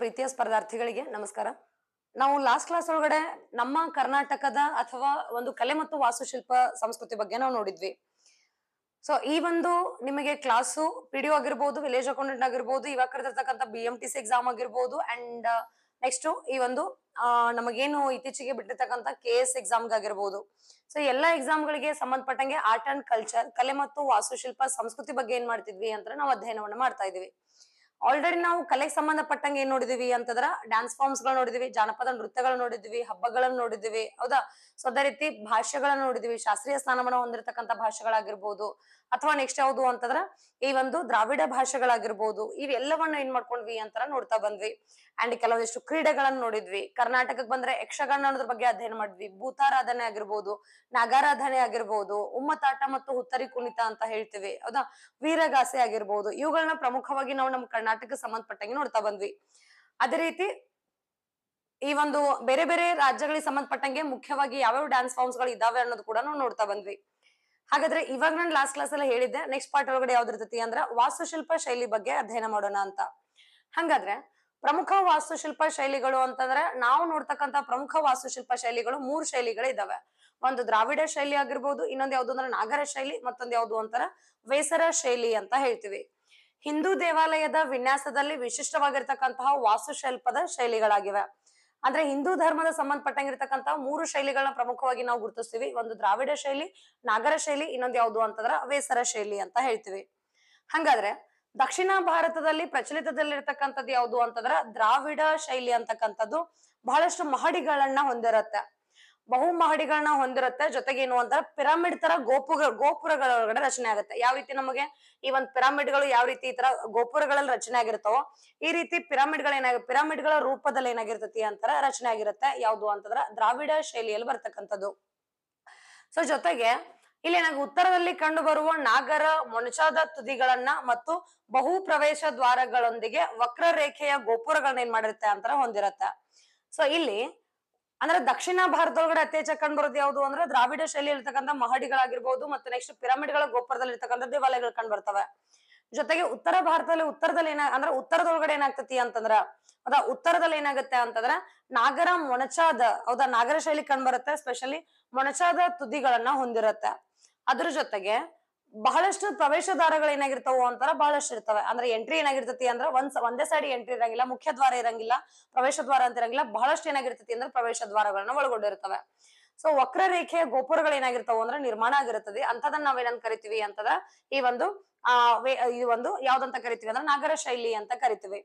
ಪ್ರೀತಿಯ ಸ್ಪರ್ಧಾರ್ಥಿಗಳಿಗೆ ನಮಸ್ಕಾರ ನಾವು ಲಾಸ್ಟ್ ಕ್ಲಾಸ್ ಒಳಗಡೆ ನಮ್ಮ ಕರ್ನಾಟಕದ ಅಥವಾ ಒಂದು ಕಲೆ ಮತ್ತು ವಾಸ್ತುಶಿಲ್ಪ ಸಂಸ್ಕೃತಿ ಬಗ್ಗೆ ನಾವು ನೋಡಿದ್ವಿ ಸೊ ಈ ಒಂದು ನಿಮಗೆ ಕ್ಲಾಸು ಪಿ ಡಿ ಆಗಿರ್ಬೋದು ವಿಲೇಜ್ ಅಕೌಂಟೆಂಟ್ ಆಗಿರ್ಬೋದು ಇವಾಗ ಕರೆದಿರ್ತಕ್ಕಂಥ B M T C exam ಆಗಿರ್ಬೋದು ಅಂಡ್ ನೆಕ್ಸ್ಟ್ uh, ಈ ಒಂದು ನಮಗೇನು ಇತ್ತೀಚೆಗೆ ಬಿಟ್ಟಿರ್ತಕ್ಕಂಥ ಕೆ ಎಸ್ ಎಕ್ಸಾಮ್ ಆಗಿರ್ಬಹುದು ಸೊ ಎಲ್ಲಾ ಎಕ್ಸಾಮ್ ಗಳಿಗೆ ಸಂಬಂಧಪಟ್ಟಂಗೆ ಆರ್ಟ್ ಅಂಡ್ ಕಲ್ಚರ್ ಕಲೆ ಮತ್ತು ವಾಸ್ತುಶಿಲ್ಪ ಸಂಸ್ಕೃತಿ ಬಗ್ಗೆ ಏನ್ ಮಾಡ್ತಿದ್ವಿ ಅಂತ ನಾವು ಅಧ್ಯಯನವನ್ನ ಮಾಡ್ತಾ ಇದೀವಿ ಆಲ್ರೆಡಿ ನಾವು ಕಲೆಗೆ ಸಂಬಂಧಪಟ್ಟಂಗೆ ಏನ್ ನೋಡಿದಿವಿ ಅಂತಂದ್ರ ಡ್ಯಾನ್ಸ್ ಫಾರ್ಮ್ಸ್ ಗಳು ನೋಡಿದಿವಿ ಜಾನಪದ ನೃತ್ಯಗಳನ್ನ ನೋಡಿದ್ವಿ ಹಬ್ಬಗಳನ್ನ ನೋಡಿದ್ವಿ ಹೌದಾ ಸೊ ಅದೇ ರೀತಿ ಭಾಷೆಗಳನ್ನ ನೋಡಿದ್ವಿ ಶಾಸ್ತ್ರೀಯ ಸ್ಥಾನಮಾನ ಹೊಂದಿರತಕ್ಕಂತ ಭಾಷೆಗಳಾಗಿರ್ಬೋದು ಅಥವಾ ನೆಕ್ಸ್ಟ್ ಯಾವುದು ಅಂತಂದ್ರ ಈ ಒಂದು ದ್ರಾವಿಡ ಭಾಷೆಗಳಾಗಿರ್ಬೋದು ಇವೆಲ್ಲವನ್ನ ಏನ್ ಮಾಡ್ಕೊಂಡ್ವಿ ಅಂತರ ನೋಡ್ತಾ ಬಂದ್ವಿ ಅಂಡ್ ಕೆಲವೊಂದಿಷ್ಟು ಕ್ರೀಡೆಗಳನ್ನ ನೋಡಿದ್ವಿ ಕರ್ನಾಟಕಕ್ಕೆ ಬಂದ್ರೆ ಅನ್ನೋದ್ರ ಬಗ್ಗೆ ಅಧ್ಯಯನ ಮಾಡಿದ್ವಿ ಭೂತಾರಾಧನೆ ಆಗಿರ್ಬೋದು ನಾಗಾರಾಧನೆ ಆಗಿರ್ಬೋದು ಉಮ್ಮತಾಟ ಮತ್ತು ಹುತ್ತರಿ ಕುಣಿತ ಅಂತ ಹೇಳ್ತೀವಿ ಹೌದಾ ವೀರಗಾಸೆ ಆಗಿರ್ಬೋದು ಇವುಗಳನ್ನ ಪ್ರಮುಖವಾಗಿ ನಾವು ನಮ್ಮ ಕರ್ನಾಟಕ ಸಂಬಂಧಪಟ್ಟಂಗೆ ನೋಡ್ತಾ ಬಂದ್ವಿ ಅದೇ ರೀತಿ ಈ ಒಂದು ಬೇರೆ ಬೇರೆ ರಾಜ್ಯಗಳಿಗೆ ಸಂಬಂಧಪಟ್ಟಂಗೆ ಮುಖ್ಯವಾಗಿ ಯಾವ್ಯಾವ ಡ್ಯಾನ್ಸ್ ಫಾರ್ಮ್ಸ್ ಗಳು ಇದಾವೆ ಅನ್ನೋದು ಕೂಡ ನಾವು ನೋಡ್ತಾ ಬಂದ್ವಿ ಹಾಗಾದ್ರೆ ಇವಾಗ ನಾನು ಲಾಸ್ಟ್ ಕ್ಲಾಸ್ ಅಲ್ಲಿ ಹೇಳಿದ್ದೆ ನೆಕ್ಸ್ಟ್ ಪಾರ್ಟ್ ಒಳಗಡೆ ಯಾವ್ದಿರ್ತತಿ ಅಂದ್ರೆ ವಾಸ್ತುಶಿಲ್ಪ ಶೈಲಿ ಬಗ್ಗೆ ಅಧ್ಯಯನ ಮಾಡೋಣ ಅಂತ ಹಂಗಾದ್ರೆ ಪ್ರಮುಖ ವಾಸ್ತುಶಿಲ್ಪ ಶೈಲಿಗಳು ಅಂತಂದ್ರೆ ನಾವು ನೋಡ್ತಕ್ಕಂತ ಪ್ರಮುಖ ವಾಸ್ತುಶಿಲ್ಪ ಶೈಲಿಗಳು ಮೂರು ಶೈಲಿಗಳು ಇದಾವೆ ಒಂದು ದ್ರಾವಿಡ ಶೈಲಿ ಆಗಿರ್ಬೋದು ಇನ್ನೊಂದ್ ಯಾವ್ದು ಅಂದ್ರೆ ನಾಗರ ಶೈಲಿ ಮತ್ತೊಂದ್ ಯಾವ್ದು ಅಂತಾರ ವೇಸರ ಶೈಲಿ ಅಂತ ಹೇಳ್ತೀವಿ ಹಿಂದೂ ದೇವಾಲಯದ ವಿನ್ಯಾಸದಲ್ಲಿ ವಿಶಿಷ್ಟವಾಗಿರ್ತಕ್ಕಂತಹ ವಾಸ್ತುಶಿಲ್ಪದ ಶೈಲಿಗಳಾಗಿವೆ ಅಂದ್ರೆ ಹಿಂದೂ ಧರ್ಮದ ಸಂಬಂಧಪಟ್ಟಂಗಿರ್ತಕ್ಕಂತಹ ಮೂರು ಶೈಲಿಗಳನ್ನ ಪ್ರಮುಖವಾಗಿ ನಾವು ಗುರುತಿಸ್ತೀವಿ ಒಂದು ದ್ರಾವಿಡ ಶೈಲಿ ನಾಗರ ಶೈಲಿ ಇನ್ನೊಂದ್ ಯಾವ್ದು ಅಂತಂದ್ರ ವೇಸರ ಶೈಲಿ ಅಂತ ಹೇಳ್ತೀವಿ ಹಂಗಾದ್ರೆ ದಕ್ಷಿಣ ಭಾರತದಲ್ಲಿ ಪ್ರಚಲಿತದಲ್ಲಿರ್ತಕ್ಕಂಥದ್ದು ಯಾವುದು ಅಂತಂದ್ರ ದ್ರಾವಿಡ ಶೈಲಿ ಅಂತಕ್ಕಂಥದ್ದು ಬಹಳಷ್ಟು ಮಹಡಿಗಳನ್ನ ಹೊಂದಿರತ್ತೆ ಬಹು ಮಹಡಿಗಳನ್ನ ಹೊಂದಿರುತ್ತೆ ಜೊತೆಗೆ ಏನು ಅಂತ ಪಿರಾಮಿಡ್ ತರ ಗೋಪುರ ಗೋಪುರಗಳ ಒಳಗಡೆ ರಚನೆ ಆಗುತ್ತೆ ಯಾವ ರೀತಿ ನಮಗೆ ಈ ಒಂದು ಪಿರಾಮಿಡ್ ಗಳು ಯಾವ ರೀತಿ ಈ ತರ ಗೋಪುರಗಳಲ್ಲಿ ರಚನೆ ಆಗಿರ್ತಾವೋ ಈ ರೀತಿ ಪಿರಾಮಿಡ್ ಗಳ ಏನಾಗ ಪಿರಾಮಿಡ್ ಗಳ ರೂಪದಲ್ಲಿ ಏನಾಗಿರ್ತತಿ ಅಂತರ ರಚನೆ ಆಗಿರುತ್ತೆ ಯಾವ್ದು ಅಂತಂದ್ರ ದ್ರಾವಿಡ ಶೈಲಿಯಲ್ಲಿ ಬರ್ತಕ್ಕಂಥದ್ದು ಸೊ ಜೊತೆಗೆ ಇಲ್ಲಿ ನನಗೆ ಉತ್ತರದಲ್ಲಿ ಕಂಡುಬರುವ ನಾಗರ ಮೊಣಚಾದ ತುದಿಗಳನ್ನ ಮತ್ತು ಬಹು ಪ್ರವೇಶ ದ್ವಾರಗಳೊಂದಿಗೆ ವಕ್ರ ರೇಖೆಯ ಗೋಪುರಗಳನ್ನ ಏನ್ ಮಾಡಿರುತ್ತೆ ಅಂತ ಹೊಂದಿರುತ್ತೆ ಸೊ ಇಲ್ಲಿ ಅಂದ್ರೆ ದಕ್ಷಿಣ ಭಾರತದೊಳಗಡೆ ಅತಿ ಹೆಚ್ಚು ಕಂಡು ಬರೋದು ಯಾವುದು ಅಂದ್ರೆ ದ್ರಾವಿಡ ಶೈಲಿ ಇರ್ತಕ್ಕಂಥ ಮಹಡಿಗಳಾಗಿರ್ಬಹುದು ಮತ್ತೆ ನೆಕ್ಸ್ಟ್ ಪಿರಮಿಡ್ಗಳ ಗೋಪುರದಲ್ಲಿ ಇರ್ತಕ್ಕಂಥ ದೇವಾಲಯಗಳು ಕಂಡು ಬರ್ತವೆ ಜೊತೆಗೆ ಉತ್ತರ ಭಾರತದಲ್ಲಿ ಉತ್ತರದಲ್ಲಿ ಏನ ಅಂದ್ರೆ ಉತ್ತರದೊಳಗಡೆ ಏನಾಗ್ತತಿ ಅಂತಂದ್ರ ಅದ ಉತ್ತರದಲ್ಲಿ ಏನಾಗುತ್ತೆ ಅಂತಂದ್ರ ನಾಗರ ಮೊಣಚಾದ ಹೌದಾ ನಾಗರ ಶೈಲಿ ಕಂಡು ಬರುತ್ತೆ ಸ್ಪೆಷಲಿ ಮೊಣಚಾದ ತುದಿಗಳನ್ನ ಹೊಂದಿರುತ್ತೆ ಅದ್ರ ಜೊತೆಗೆ ಬಹಳಷ್ಟು ಪ್ರವೇಶ ದ್ವಾರಗಳು ಏನಾಗಿರ್ತಾವ ಅಂತಾರ ಬಹಳಷ್ಟು ಇರ್ತವೆ ಅಂದ್ರೆ ಎಂಟ್ರಿ ಏನಾಗಿರ್ತತಿ ಅಂದ್ರೆ ಒಂದ್ ಒಂದೇ ಸೈಡ್ ಎಂಟ್ರಿ ಇರಂಗಿಲ್ಲ ಮುಖ್ಯ ದ್ವಾರ ಇರಂಗಿಲ್ಲ ಪ್ರವೇಶ ದ್ವಾರ ಅಂತ ಇರಂಗಿಲ್ಲ ಬಹಳಷ್ಟು ಏನಾಗಿರ್ತತಿ ಅಂದ್ರೆ ಪ್ರವೇಶ ದ್ವಾರಗಳನ್ನ ಒಳಗೊಂಡಿರ್ತವೆ ಸೊ ವಕ್ರರೇಖೆಯ ಗೋಪುರಗಳು ಏನಾಗಿರ್ತಾವ ಅಂದ್ರೆ ನಿರ್ಮಾಣ ಆಗಿರ್ತದೆ ಅಂತದನ್ನ ನಾವೇನಂತ ಕರಿತೀವಿ ಅಂತದ ಈ ಒಂದು ಆ ಈ ಒಂದು ಯಾವ್ದಂತ ಕರಿತೀವಿ ಅಂದ್ರೆ ನಾಗರ ಶೈಲಿ ಅಂತ ಕರಿತೀವಿ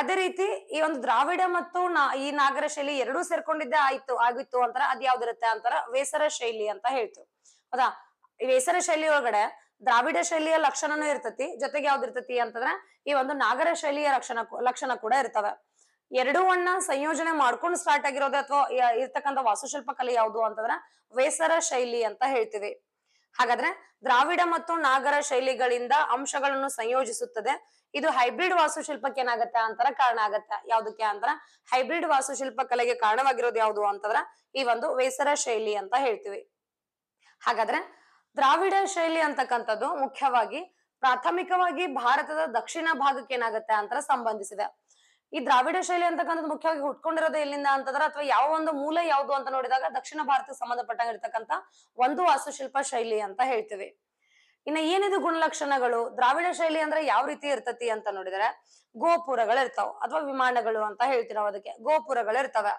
ಅದೇ ರೀತಿ ಈ ಒಂದು ದ್ರಾವಿಡ ಮತ್ತು ಈ ನಾಗರ ಶೈಲಿ ಎರಡೂ ಸೇರ್ಕೊಂಡಿದ್ದೆ ಆಯ್ತು ಆಗಿತ್ತು ಅಂತಾರ ಅದ್ ಯಾವ್ದಿರುತ್ತೆ ಅಂತಾರ ವೇಸರ ಶೈಲಿ ಅಂತ ಹೇಳ್ತು ಹೌದಾ ವೇಸರ ಶೈಲಿ ಒಳಗಡೆ ದ್ರಾವಿಡ ಶೈಲಿಯ ಲಕ್ಷಣನೂ ಇರ್ತತಿ ಜೊತೆಗೆ ಯಾವ್ದು ಇರ್ತತಿ ಅಂತಂದ್ರೆ ಈ ಒಂದು ನಾಗರ ಶೈಲಿಯ ಲಕ್ಷಣ ಲಕ್ಷಣ ಕೂಡ ಇರ್ತವೆ ಎರಡೂ ಅಣ್ಣ ಸಂಯೋಜನೆ ಮಾಡ್ಕೊಂಡು ಸ್ಟಾರ್ಟ್ ಆಗಿರೋದು ಅಥವಾ ಇರ್ತಕ್ಕಂತ ವಾಸ್ತುಶಿಲ್ಪ ಕಲೆ ಯಾವುದು ಅಂತಂದ್ರ ವೇಸರ ಶೈಲಿ ಅಂತ ಹೇಳ್ತೀವಿ ಹಾಗಾದ್ರೆ ದ್ರಾವಿಡ ಮತ್ತು ನಾಗರ ಶೈಲಿಗಳಿಂದ ಅಂಶಗಳನ್ನು ಸಂಯೋಜಿಸುತ್ತದೆ ಇದು ಹೈಬ್ರಿಡ್ ವಾಸ್ತುಶಿಲ್ಪಕ್ಕೆ ಏನಾಗತ್ತ ಅಂತರ ಕಾರಣ ಆಗತ್ತ ಯಾವ್ದಕ್ಕೆ ಅಂತರ ಹೈಬ್ರಿಡ್ ವಾಸ್ತುಶಿಲ್ಪ ಕಲೆಗೆ ಕಾರಣವಾಗಿರೋದು ಯಾವುದು ಅಂತಂದ್ರ ಈ ಒಂದು ವೇಸರ ಶೈಲಿ ಅಂತ ಹೇಳ್ತೀವಿ ಹಾಗಾದ್ರೆ ದ್ರಾವಿಡ ಶೈಲಿ ಅಂತಕ್ಕಂಥದ್ದು ಮುಖ್ಯವಾಗಿ ಪ್ರಾಥಮಿಕವಾಗಿ ಭಾರತದ ದಕ್ಷಿಣ ಭಾಗಕ್ಕೆ ಏನಾಗುತ್ತೆ ಅಂತ ಸಂಬಂಧಿಸಿದೆ ಈ ದ್ರಾವಿಡ ಶೈಲಿ ಅಂತಕ್ಕಂಥದ್ದು ಮುಖ್ಯವಾಗಿ ಹುಟ್ಕೊಂಡಿರೋದು ಎಲ್ಲಿಂದ ಅಂತಂದ್ರೆ ಅಥವಾ ಯಾವ ಒಂದು ಮೂಲ ಯಾವುದು ಅಂತ ನೋಡಿದಾಗ ದಕ್ಷಿಣ ಭಾರತಕ್ಕೆ ಸಂಬಂಧಪಟ್ಟಂಗಿರ್ತಕ್ಕಂಥ ಒಂದು ವಾಸ್ತುಶಿಲ್ಪ ಶೈಲಿ ಅಂತ ಹೇಳ್ತೀವಿ ಇನ್ನ ಏನಿದು ಗುಣಲಕ್ಷಣಗಳು ದ್ರಾವಿಡ ಶೈಲಿ ಅಂದ್ರೆ ಯಾವ ರೀತಿ ಇರ್ತತಿ ಅಂತ ನೋಡಿದ್ರೆ ಗೋಪುರಗಳು ಇರ್ತಾವ ಅಥವಾ ವಿಮಾನಗಳು ಅಂತ ನಾವು ಅದಕ್ಕೆ ಗೋಪುರಗಳು ಇರ್ತವೆ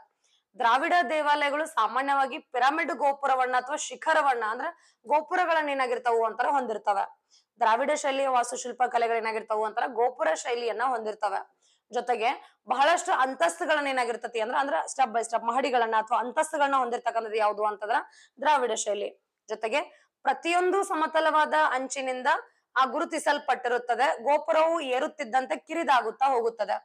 ದ್ರಾವಿಡ ದೇವಾಲಯಗಳು ಸಾಮಾನ್ಯವಾಗಿ ಪಿರಮಿಡ್ ಗೋಪುರವನ್ನ ಅಥವಾ ಶಿಖರವನ್ನ ಅಂದ್ರೆ ಗೋಪುರಗಳನ್ನ ಏನಾಗಿರ್ತಾವು ಅಂತಾರ ಹೊಂದಿರ್ತವೆ ದ್ರಾವಿಡ ಶೈಲಿಯ ವಾಸ್ತುಶಿಲ್ಪ ಏನಾಗಿರ್ತಾವು ಅಂತಾರ ಗೋಪುರ ಶೈಲಿಯನ್ನ ಹೊಂದಿರ್ತವೆ ಜೊತೆಗೆ ಬಹಳಷ್ಟು ಅಂತಸ್ತುಗಳನ್ನ ಏನಾಗಿರ್ತತಿ ಅಂದ್ರ ಅಂದ್ರೆ ಸ್ಟೆಪ್ ಬೈ ಸ್ಟೆಪ್ ಮಹಡಿಗಳನ್ನ ಅಥವಾ ಅಂತಸ್ತುಗಳನ್ನ ಹೊಂದಿರ್ತಕ್ಕಂಥದ್ದು ಯಾವುದು ಅಂತಂದ್ರ ದ್ರಾವಿಡ ಶೈಲಿ ಜೊತೆಗೆ ಪ್ರತಿಯೊಂದು ಸಮತಲವಾದ ಅಂಚಿನಿಂದ ಆ ಗುರುತಿಸಲ್ಪಟ್ಟಿರುತ್ತದೆ ಗೋಪುರವು ಏರುತ್ತಿದ್ದಂತೆ ಕಿರಿದಾಗುತ್ತಾ ಹೋಗುತ್ತದೆ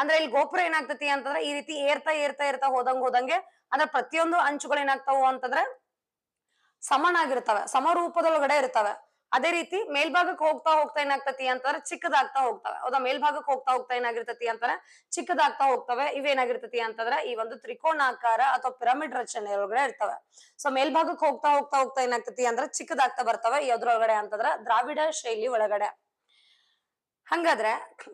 ಅಂದ್ರೆ ಇಲ್ಲಿ ಗೋಪುರ ಏನಾಗ್ತತಿ ಅಂತಂದ್ರೆ ಈ ರೀತಿ ಏರ್ತಾ ಏರ್ತಾ ಏರ್ತಾ ಹೋದಂಗ ಹೋದಂಗೆ ಅಂದ್ರೆ ಪ್ರತಿಯೊಂದು ಅಂಚುಗಳು ಏನಾಗ್ತಾವು ಅಂತಂದ್ರೆ ಸಮನಾಗಿರ್ತವೆ ಸಮರೂಪದೊಳಗಡೆ ಇರ್ತವೆ ಅದೇ ರೀತಿ ಮೇಲ್ಭಾಗಕ್ಕೆ ಹೋಗ್ತಾ ಹೋಗ್ತಾ ಏನಾಗ್ತತಿ ಅಂತಂದ್ರೆ ಚಿಕ್ಕದಾಗ್ತಾ ಹೋಗ್ತವೆ ಹೌದಾ ಮೇಲ್ಭಾಗಕ್ಕೆ ಹೋಗ್ತಾ ಹೋಗ್ತಾ ಏನಾಗಿರ್ತತಿ ಅಂತಂದ್ರೆ ಚಿಕ್ಕದಾಗ್ತಾ ಹೋಗ್ತವೆ ಇವೇನಾಗಿರ್ತತಿ ಅಂತಂದ್ರೆ ಈ ಒಂದು ತ್ರಿಕೋಣಾಕಾರ ಅಥವಾ ಪಿರಮಿಡ್ ರಚನೆ ಒಳಗಡೆ ಇರ್ತವೆ ಸೊ ಮೇಲ್ಭಾಗಕ್ಕೆ ಹೋಗ್ತಾ ಹೋಗ್ತಾ ಹೋಗ್ತಾ ಏನಾಗ್ತತಿ ಅಂದ್ರೆ ಚಿಕ್ಕದಾಗ್ತಾ ಬರ್ತವೆ ಯಾವ್ದ್ರೊಳಗಡೆ ಅಂತಂದ್ರೆ ದ್ರಾವಿಡ ಶೈಲಿ ಒಳಗಡೆ ಹಂಗಾದ್ರೆ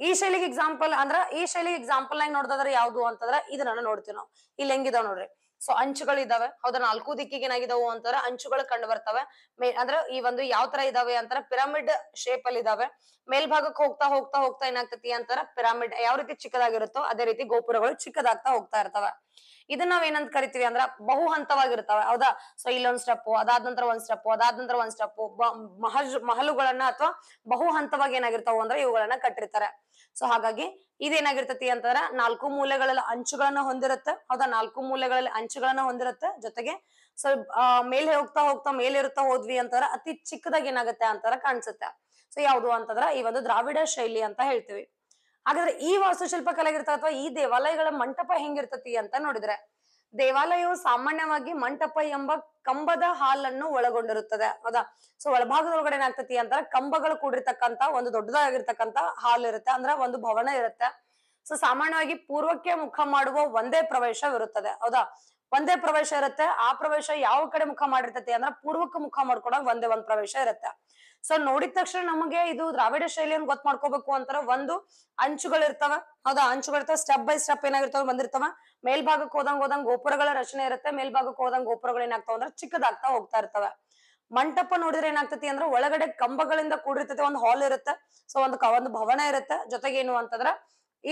ಈ ಶೈಲಿಗೆ ಎಕ್ಸಾಂಪಲ್ ಅಂದ್ರ ಈ ಶೈಲಿಗೆ ಎಕ್ಸಾಂಪಲ್ ನಾಗ್ ನೋಡ್ದಾದ್ರೆ ಯಾವ್ದು ಅಂತಂದ್ರ ಇದನ್ನ ನೋಡ್ತೀವಿ ನಾವು ಇಲ್ಲಿ ಹೆಂಗಿದಾವ್ ನೋಡ್ರಿ ಸೊ ಇದಾವೆ ಹೌದಾ ನಾಲ್ಕು ದಿಕ್ಕಿಗೆ ಏನಾಗಿದಾವು ಅಂತಾರ ಅಂಚುಗಳು ಕಂಡು ಬರ್ತವೆ ಅಂದ್ರೆ ಈ ಒಂದು ಯಾವ ತರ ಇದಾವೆ ಅಂತರ ಪಿರಾಮಿಡ್ ಶೇಪ್ ಅಲ್ಲಿ ಇದಾವೆ ಮೇಲ್ಭಾಗಕ್ಕೆ ಹೋಗ್ತಾ ಹೋಗ್ತಾ ಹೋಗ್ತಾ ಏನಾಗ್ತತಿ ಅಂತರ ಪಿರಾಮಿಡ್ ಯಾವ ರೀತಿ ಚಿಕ್ಕದಾಗಿರುತ್ತೋ ಅದೇ ರೀತಿ ಗೋಪುರಗಳು ಚಿಕ್ಕದಾಗ್ತಾ ಹೋಗ್ತಾ ಇರ್ತವೆ ಇದನ್ನ ನಾವ್ ಏನಂತ ಕರಿತೀವಿ ಅಂದ್ರ ಬಹು ಹಂತವಾಗಿರ್ತಾವ ಹೌದಾ ಸೊ ಇಲ್ಲೊಂದ್ ಸ್ಟೆಪ್ ಅದಾದ ನಂತರ ಒಂದ್ ಸ್ಟೆಪ್ ಅದಾದ ನಂತರ ಒಂದ್ ಸ್ಟೆಪ್ ಮಹಜ್ ಮಹಲುಗಳನ್ನ ಅಥವಾ ಬಹು ಹಂತವಾಗಿ ಏನಾಗಿರ್ತಾವ ಅಂದ್ರೆ ಇವುಗಳನ್ನ ಕಟ್ಟಿರ್ತಾರೆ ಸೊ ಹಾಗಾಗಿ ಇದೇನಾಗಿರ್ತತಿ ಅಂತಂದ್ರ ನಾಲ್ಕು ಮೂಲೆಗಳಲ್ಲಿ ಅಂಚುಗಳನ್ನ ಹೊಂದಿರತ್ತ ಹೌದಾ ನಾಲ್ಕು ಮೂಲೆಗಳಲ್ಲಿ ಅಂಚುಗಳನ್ನ ಹೊಂದಿರತ್ತ ಜೊತೆಗೆ ಸ್ವಲ್ಪ ಮೇಲೆ ಹೋಗ್ತಾ ಹೋಗ್ತಾ ಮೇಲೆ ಹೋದ್ವಿ ಅಂತಾರ ಅತಿ ಚಿಕ್ಕದಾಗಿ ಏನಾಗುತ್ತೆ ಅಂತಾರ ಕಾಣಿಸುತ್ತೆ ಸೊ ಯಾವುದು ಅಂತಂದ್ರ ಈ ಒಂದು ದ್ರಾವಿಡ ಶೈಲಿ ಅಂತ ಹೇಳ್ತೀವಿ ಹಾಗಾದ್ರೆ ಈ ವಾಸ್ತುಶಿಲ್ಪ ಕಲೆಗಿರ್ತ ಅಥವಾ ಈ ದೇವಾಲಯಗಳ ಮಂಟಪ ಹೆಂಗಿರ್ತತಿ ಅಂತ ನೋಡಿದ್ರೆ ದೇವಾಲಯವು ಸಾಮಾನ್ಯವಾಗಿ ಮಂಟಪ ಎಂಬ ಕಂಬದ ಹಾಲನ್ನು ಒಳಗೊಂಡಿರುತ್ತದೆ ಹೌದಾ ಸೊ ಒಳಭಾಗದೊಳಗಡೆ ಏನಾಗ್ತತಿ ಅಂತಾರ ಕಂಬಗಳು ಕೂಡಿರ್ತಕ್ಕಂತ ಒಂದು ದೊಡ್ಡದಾಗಿರ್ತಕ್ಕಂತ ಹಾಲ್ ಇರುತ್ತೆ ಅಂದ್ರೆ ಒಂದು ಭವನ ಇರುತ್ತೆ ಸೊ ಸಾಮಾನ್ಯವಾಗಿ ಪೂರ್ವಕ್ಕೆ ಮುಖ ಮಾಡುವ ಒಂದೇ ಪ್ರವೇಶವಿರುತ್ತದೆ ಹೌದಾ ಒಂದೇ ಪ್ರವೇಶ ಇರುತ್ತೆ ಆ ಪ್ರವೇಶ ಯಾವ ಕಡೆ ಮುಖ ಮಾಡಿರ್ತತಿ ಅಂದ್ರ ಪೂರ್ವಕ್ಕೆ ಮುಖ ಮಾಡ್ಕೊಡಕ್ ಒಂದೇ ಒಂದ್ ಪ್ರವೇಶ ಇರುತ್ತೆ ಸೊ ನೋಡಿದ ತಕ್ಷಣ ನಮಗೆ ಇದು ದ್ರಾವಿಡ ಶೈಲಿಯನ್ನು ಗೊತ್ತ ಮಾಡ್ಕೋಬೇಕು ಅಂತಾರ ಒಂದು ಅಂಚುಗಳಿರ್ತವೆ ಹೌದಾ ಅಂಚುಗಳಿರ್ತಾವ ಸ್ಟೆಪ್ ಬೈ ಸ್ಟೆಪ್ ಏನಾಗಿರ್ತಾವ ಬಂದಿರ್ತವೆ ಮೇಲ್ಭಾಗಕ್ಕೆ ಹೋದಂಗ್ ಹೋದಂಗ ಗೋಪುರಗಳ ರಚನೆ ಇರುತ್ತೆ ಮೇಲ್ಭಾಗಕ್ಕೆ ಹೋದಂಗ ಗೋಪುರಗಳು ಏನಾಗ್ತಾವ ಅಂದ್ರೆ ಚಿಕ್ಕದಾಗ್ತಾ ಹೋಗ್ತಾ ಇರ್ತವೆ ಮಂಟಪ ನೋಡಿದ್ರೆ ಏನಾಗ್ತತಿ ಅಂದ್ರೆ ಒಳಗಡೆ ಕಂಬಗಳಿಂದ ಕೂಡಿರ್ತತಿ ಒಂದು ಹಾಲ್ ಇರುತ್ತೆ ಸೊ ಒಂದು ಒಂದು ಭವನ ಇರುತ್ತೆ ಜೊತೆಗೆ ಏನು ಅಂತಂದ್ರ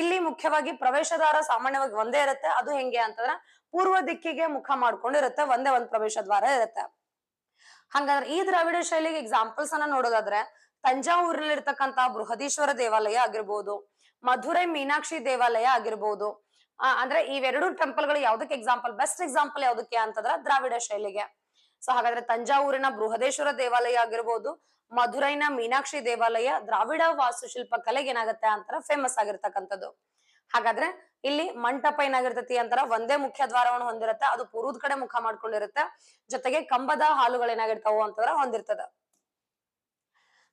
ಇಲ್ಲಿ ಮುಖ್ಯವಾಗಿ ಪ್ರವೇಶದ್ವಾರ ಸಾಮಾನ್ಯವಾಗಿ ಒಂದೇ ಇರುತ್ತೆ ಅದು ಹೆಂಗೆ ಅಂತಂದ್ರ ಪೂರ್ವ ದಿಕ್ಕಿಗೆ ಮುಖ ಮಾಡ್ಕೊಂಡಿರುತ್ತೆ ಒಂದೇ ಒಂದ್ ಪ್ರವೇಶ ದ್ವಾರ ಇರುತ್ತೆ ಹಂಗಾದ್ರೆ ಈ ದ್ರಾವಿಡ ಶೈಲಿಗೆ ಎಕ್ಸಾಂಪಲ್ಸ್ ಅನ್ನ ನೋಡೋದಾದ್ರೆ ತಂಜಾವೂರಿನಲ್ಲಿ ಇರ್ತಕ್ಕಂತಹ ಬೃಹದೀಶ್ವರ ದೇವಾಲಯ ಆಗಿರ್ಬೋದು ಮಧುರೈ ಮೀನಾಕ್ಷಿ ದೇವಾಲಯ ಆಗಿರ್ಬೋದು ಅಂದ್ರೆ ಇವೆರಡು ಟೆಂಪಲ್ಗಳು ಯಾವ್ದಕ್ಕೆ ಎಕ್ಸಾಂಪಲ್ ಬೆಸ್ಟ್ ಎಕ್ಸಾಂಪಲ್ ಯಾವ್ದಕ್ಕೆ ಅಂತಂದ್ರ ದ್ರಾವಿಡ ಶೈಲಿಗೆ ಸೊ ಹಾಗಾದ್ರೆ ತಂಜಾವೂರಿನ ಬೃಹದೇಶ್ವರ ದೇವಾಲಯ ಆಗಿರ್ಬೋದು ಮಧುರೈನ ಮೀನಾಕ್ಷಿ ದೇವಾಲಯ ದ್ರಾವಿಡ ವಾಸ್ತುಶಿಲ್ಪ ಕಲೆಗೆ ಏನಾಗುತ್ತೆ ಅಂತರ ಫೇಮಸ್ ಆಗಿರ್ತಕ್ಕಂಥದ್ದು ಹಾಗಾದ್ರೆ ಇಲ್ಲಿ ಮಂಟಪ ಏನಾಗಿರ್ತತಿ ಅಂತಾರ ಒಂದೇ ಮುಖ್ಯ ದ್ವಾರವನ್ನು ಹೊಂದಿರುತ್ತೆ ಅದು ಪೂರ್ವದ ಕಡೆ ಮುಖ ಮಾಡ್ಕೊಂಡಿರುತ್ತೆ ಜೊತೆಗೆ ಕಂಬದ ಹಾಲುಗಳು ಏನಾಗಿರ್ತಾವೋ ಅಂತಂದ್ರ ಹೊಂದಿರ್ತದ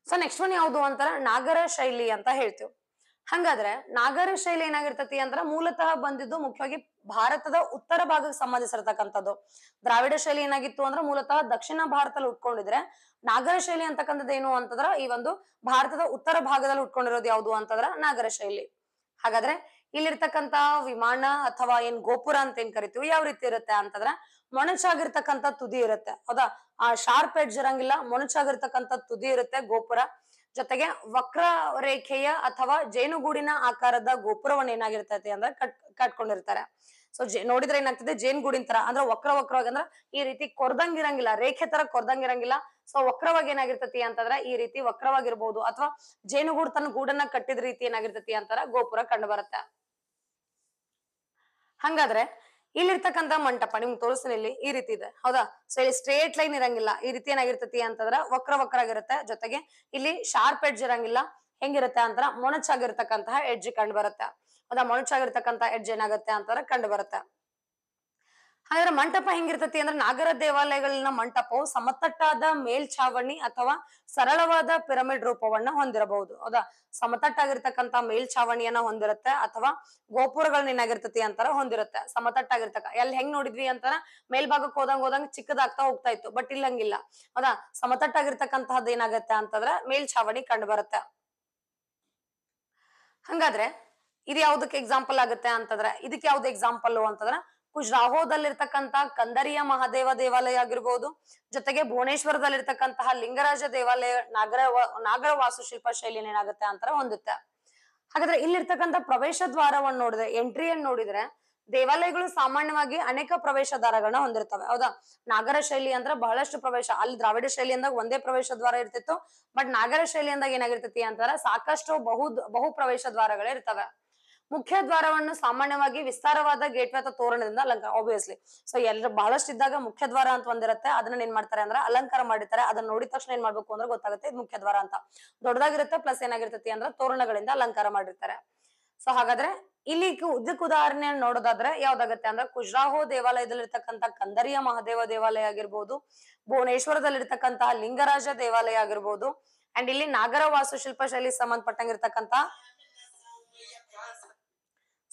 ಸೊ ನೆಕ್ಸ್ಟ್ ಒನ್ ಯಾವ್ದು ಅಂತಾರ ನಾಗರ ಶೈಲಿ ಅಂತ ಹೇಳ್ತೀವಿ ಹಂಗಾದ್ರೆ ನಾಗರ ಶೈಲಿ ಏನಾಗಿರ್ತತಿ ಅಂದ್ರ ಮೂಲತಃ ಬಂದಿದ್ದು ಮುಖ್ಯವಾಗಿ ಭಾರತದ ಉತ್ತರ ಭಾಗಕ್ಕೆ ಸಂಬಂಧಿಸಿರ್ತಕ್ಕಂಥದ್ದು ದ್ರಾವಿಡ ಶೈಲಿ ಏನಾಗಿತ್ತು ಅಂದ್ರೆ ಮೂಲತಃ ದಕ್ಷಿಣ ಭಾರತದಲ್ಲಿ ಉಟ್ಕೊಂಡಿದ್ರೆ ನಾಗರ ಶೈಲಿ ಅಂತಕ್ಕಂಥದ್ದು ಏನು ಅಂತಂದ್ರ ಈ ಒಂದು ಭಾರತದ ಉತ್ತರ ಭಾಗದಲ್ಲಿ ಉಟ್ಕೊಂಡಿರೋದು ಯಾವುದು ಅಂತಂದ್ರ ನಾಗರ ಶೈಲಿ ಹಾಗಾದ್ರೆ ಇಲ್ಲಿರ್ತಕ್ಕಂತ ವಿಮಾನ ಅಥವಾ ಏನ್ ಗೋಪುರ ಅಂತ ಏನ್ ಕರಿತೀವಿ ಯಾವ ರೀತಿ ಇರುತ್ತೆ ಅಂತಂದ್ರ ಮೊಣಚಾಗಿರ್ತಕ್ಕಂಥ ತುದಿ ಇರುತ್ತೆ ಹೌದಾ ಆ ಶಾರ್ಪ್ ಎಡ್ಜ್ ಇರಂಗಿಲ್ಲ ಮೊಣಚಾಗಿರ್ತಕ್ಕಂಥ ತುದಿ ಇರುತ್ತೆ ಗೋಪುರ ಜೊತೆಗೆ ವಕ್ರ ರೇಖೆಯ ಅಥವಾ ಜೇನುಗೂಡಿನ ಆಕಾರದ ಗೋಪುರವನ್ನು ಏನಾಗಿರ್ತೈತಿ ಅಂದ್ರೆ ಕಟ್ ಕಟ್ಕೊಂಡಿರ್ತಾರೆ ಸೊ ನೋಡಿದ್ರೆ ಏನಾಗ್ತದೆ ಜೇನುಗೂಡಿನ ತರ ಅಂದ್ರೆ ವಕ್ರ ವಕ್ರವಾಗಿ ಅಂದ್ರ ಈ ರೀತಿ ಕೊರ್ದಂಗಿರಂಗಿಲ್ಲ ರೇಖೆ ತರ ಕೊರ್ದಂಗಿರಂಗಿಲ್ಲ ಸೊ ವಕ್ರವಾಗಿ ಏನಾಗಿರ್ತತಿ ಅಂತಂದ್ರೆ ಈ ರೀತಿ ವಕ್ರವಾಗಿರ್ಬಹುದು ಅಥವಾ ಜೇನುಗೂಡು ತನ್ನ ಗೂಡನ್ನ ಕಟ್ಟಿದ ರೀತಿ ಏನಾಗಿರ್ತತಿ ಅಂತಾರ ಗೋಪುರ ಕಂಡು ಬರುತ್ತೆ ಹಂಗಾದ್ರೆ ಇಲ್ಲಿರ್ತಕ್ಕಂತ ಮಂಟಪ ನಿಮ್ಗೆ ತೋರಿಸ್ತೀನಿ ಇಲ್ಲಿ ಈ ರೀತಿ ಇದೆ ಹೌದಾ ಸೊ ಇಲ್ಲಿ ಸ್ಟ್ರೇಟ್ ಲೈನ್ ಇರಂಗಿಲ್ಲ ಈ ರೀತಿ ಏನಾಗಿರ್ತತಿ ಅಂತಂದ್ರ ವಕ್ರ ವಕ್ರ ಆಗಿರುತ್ತೆ ಜೊತೆಗೆ ಇಲ್ಲಿ ಶಾರ್ಪ್ ಎಡ್ಜ್ ಇರಂಗಿಲ್ಲ ಹೆಂಗಿರುತ್ತೆ ಅಂತರ ಮೊಣಚಾಗಿರ್ತಕ್ಕಂತಹ ಎಡ್ಜ್ ಕಂಡು ಬರುತ್ತೆ ಹೌದಾ ಮೊಣಚಾಗಿರ್ತಕ್ಕಂತ ಎಡ್ಜ್ ಏನಾಗುತ್ತೆ ಅಂತಂದ್ರೆ ಕಂಡು ಬರುತ್ತೆ ಹಾಗಾದ್ರೆ ಮಂಟಪ ಹೆಂಗಿರ್ತತಿ ಅಂದ್ರೆ ನಾಗರ ದೇವಾಲಯಗಳಲ್ಲಿನ ಮಂಟಪವು ಸಮತಟ್ಟಾದ ಮೇಲ್ಛಾವಣಿ ಅಥವಾ ಸರಳವಾದ ಪಿರಮಿಡ್ ರೂಪವನ್ನ ಹೊಂದಿರಬಹುದು ಹೌದಾ ಸಮತಟ್ಟಾಗಿರ್ತಕ್ಕಂತ ಮೇಲ್ಛಾವಣಿಯನ್ನ ಹೊಂದಿರುತ್ತೆ ಅಥವಾ ಗೋಪುರಗಳನ್ನ ಏನಾಗಿರ್ತತಿ ಅಂತಾರ ಹೊಂದಿರುತ್ತೆ ಸಮತಟ್ಟಾಗಿರ್ತಕ್ಕ ಎಲ್ಲಿ ಹೆಂಗ್ ನೋಡಿದ್ವಿ ಅಂತಾರ ಮೇಲ್ಭಾಗಕ್ಕೆ ಹೋದಂಗ್ ಹೋದಂಗ್ ಚಿಕ್ಕದಾಗ್ತಾ ಹೋಗ್ತಾ ಇತ್ತು ಬಟ್ ಇಲ್ಲಂಗಿಲ್ಲ ಅದ ಹೌದಾ ಸಮತಟ್ಟಾಗಿರ್ತಕ್ಕಂತಹದ್ದು ಏನಾಗತ್ತೆ ಅಂತಂದ್ರ ಮೇಲ್ಛಾವಣಿ ಕಂಡು ಬರುತ್ತೆ ಹಂಗಾದ್ರೆ ಇದು ಯಾವ್ದಕ್ಕೆ ಎಕ್ಸಾಂಪಲ್ ಆಗುತ್ತೆ ಅಂತಂದ್ರೆ ಇದಕ್ಕೆ ಯಾವ್ದು ಎಕ್ಸಾಂಪಲ್ ಅಂತಂದ್ರ ಕುಜ್ರಾಹೋದಲ್ಲಿರ್ತಕ್ಕಂತ ಕಂದರಿಯ ಮಹಾದೇವ ದೇವಾಲಯ ಆಗಿರ್ಬೋದು ಜೊತೆಗೆ ಭುವನೇಶ್ವರದಲ್ಲಿರ್ತಕ್ಕಂತಹ ಲಿಂಗರಾಜ ದೇವಾಲಯ ನಾಗರ ನಾಗರ ವಾಸ್ತುಶಿಲ್ಪ ಶೈಲಿನ ಏನಾಗುತ್ತೆ ಅಂತ ಹೊಂದುತ್ತೆ ಹಾಗಾದ್ರೆ ಇಲ್ಲಿರ್ತಕ್ಕಂಥ ಪ್ರವೇಶ ದ್ವಾರವನ್ನು ನೋಡಿದ್ರೆ ಎಂಟ್ರಿಯನ್ನು ನೋಡಿದ್ರೆ ದೇವಾಲಯಗಳು ಸಾಮಾನ್ಯವಾಗಿ ಅನೇಕ ಪ್ರವೇಶ ದ್ವಾರಗಳನ್ನ ಹೊಂದಿರ್ತವೆ ಹೌದಾ ನಾಗರ ಶೈಲಿ ಅಂದ್ರೆ ಬಹಳಷ್ಟು ಪ್ರವೇಶ ಅಲ್ಲಿ ದ್ರಾವಿಡ ಶೈಲಿ ಅಂದಾಗ ಒಂದೇ ಪ್ರವೇಶ ದ್ವಾರ ಇರ್ತಿತ್ತು ಬಟ್ ನಾಗರ ಶೈಲಿ ಅಂದಾಗ ಏನಾಗಿರ್ತೈತಿ ಅಂತಾರೆ ಸಾಕಷ್ಟು ಬಹು ಬಹು ಪ್ರವೇಶ ದ್ವಾರಗಳೇ ಇರ್ತವೆ ಮುಖ್ಯ ದ್ವಾರವನ್ನು ಸಾಮಾನ್ಯವಾಗಿ ವಿಸ್ತಾರವಾದ ಗೇಟ್ವೆ ಅಥವಾ ತೋರಣದಿಂದ ಅಲಂಕಾರ ಆಬ್ವಿಯಸ್ಲಿ ಸೊ ಎಲ್ಲರೂ ಬಹಳಷ್ಟು ಇದ್ದಾಗ ಮುಖ್ಯ ದ್ವಾರ ಅಂತ ಒಂದಿರುತ್ತೆ ಅದನ್ನ ಏನ್ ಮಾಡ್ತಾರೆ ಅಂದ್ರೆ ಅಲಂಕಾರ ಮಾಡಿರ್ತಾರೆ ಅದನ್ನ ನೋಡಿದ ತಕ್ಷಣ ಏನ್ ಮಾಡ್ಬೇಕು ಅಂದ್ರೆ ಗೊತ್ತಾಗುತ್ತೆ ಇದು ಮುಖ್ಯ ದ್ವಾರ ಅಂತ ದೊಡ್ಡದಾಗಿರುತ್ತೆ ಪ್ಲಸ್ ಏನಾಗಿರ್ತೈತಿ ಅಂದ್ರೆ ತೋರಣಗಳಿಂದ ಅಲಂಕಾರ ಮಾಡಿರ್ತಾರೆ ಸೊ ಹಾಗಾದ್ರೆ ಇಲ್ಲಿ ಇದಕ್ಕೆ ಉದಾಹರಣೆ ನೋಡೋದಾದ್ರೆ ಯಾವ್ದಾಗತ್ತೆ ಅಂದ್ರೆ ದೇವಾಲಯದಲ್ಲಿ ದೇವಾಲಯದಲ್ಲಿರ್ತಕ್ಕಂಥ ಕಂದರಿಯ ಮಹಾದೇವ ದೇವಾಲಯ ಆಗಿರ್ಬೋದು ಭುವನೇಶ್ವರದಲ್ಲಿರ್ತಕ್ಕಂತಹ ಲಿಂಗರಾಜ ದೇವಾಲಯ ಆಗಿರ್ಬೋದು ಅಂಡ್ ಇಲ್ಲಿ ನಾಗರ ವಾಸ್ತುಶಿಲ್ಪ ಶೈಲಿ ಸಂಬಂಧಪಟ್ಟಂಗಿರ್ತಕ್ಕಂಥ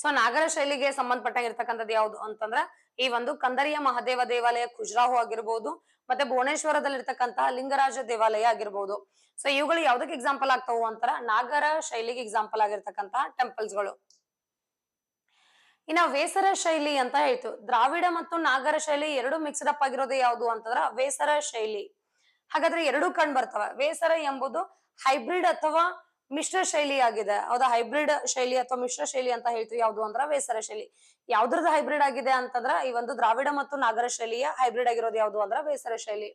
ಸೊ ನಾಗರ ಶೈಲಿಗೆ ಸಂಬಂಧಪಟ್ಟಾಗಿರ್ತಕ್ಕಂಥದ್ದು ಯಾವ್ದು ಅಂತಂದ್ರ ಈ ಒಂದು ಕಂದರಿಯ ಮಹಾದೇವ ದೇವಾಲಯ ಖುಜ್ರಾಹು ಆಗಿರ್ಬೋದು ಮತ್ತೆ ಭುವನೇಶ್ವರದಲ್ಲಿರ್ತಕ್ಕಂತ ಲಿಂಗರಾಜ ದೇವಾಲಯ ಆಗಿರ್ಬೋದು ಸೊ ಇವುಗಳು ಯಾವ್ದಕ್ಕೆ ಎಕ್ಸಾಂಪಲ್ ಆಗ್ತಾವು ಅಂತಾರ ನಾಗರ ಶೈಲಿಗೆ ಎಕ್ಸಾಂಪಲ್ ಆಗಿರ್ತಕ್ಕಂತಹ ಟೆಂಪಲ್ಸ್ ಗಳು ಇನ್ನ ವೇಸರ ಶೈಲಿ ಅಂತ ಹೇಳ್ತು ದ್ರಾವಿಡ ಮತ್ತು ನಾಗರ ಶೈಲಿ ಎರಡು ಮಿಕ್ಸ್ಡ್ ಅಪ್ ಆಗಿರೋದು ಯಾವುದು ಅಂತಂದ್ರ ವೇಸರ ಶೈಲಿ ಹಾಗಾದ್ರೆ ಎರಡು ಕಂಡು ಬರ್ತವ ವೇಸರ ಎಂಬುದು ಹೈಬ್ರಿಡ್ ಅಥವಾ ಮಿಶ್ರ ಶೈಲಿ ಆಗಿದೆ ಹೌದಾ ಹೈಬ್ರಿಡ್ ಶೈಲಿ ಅಥವಾ ಮಿಶ್ರ ಶೈಲಿ ಅಂತ ಹೇಳ್ತೀವಿ ಯಾವ್ದು ಅಂದ್ರ ವೇಸರ ಶೈಲಿ ಯಾವ್ದ್ರದ್ದು ಹೈಬ್ರಿಡ್ ಆಗಿದೆ ಅಂತಂದ್ರ ಈ ಒಂದು ದ್ರಾವಿಡ ಮತ್ತು ನಾಗರ ಶೈಲಿಯ ಹೈಬ್ರಿಡ್ ಆಗಿರೋದು ಯಾವ್ದು ಅಂದ್ರ ವೇಸರ ಶೈಲಿ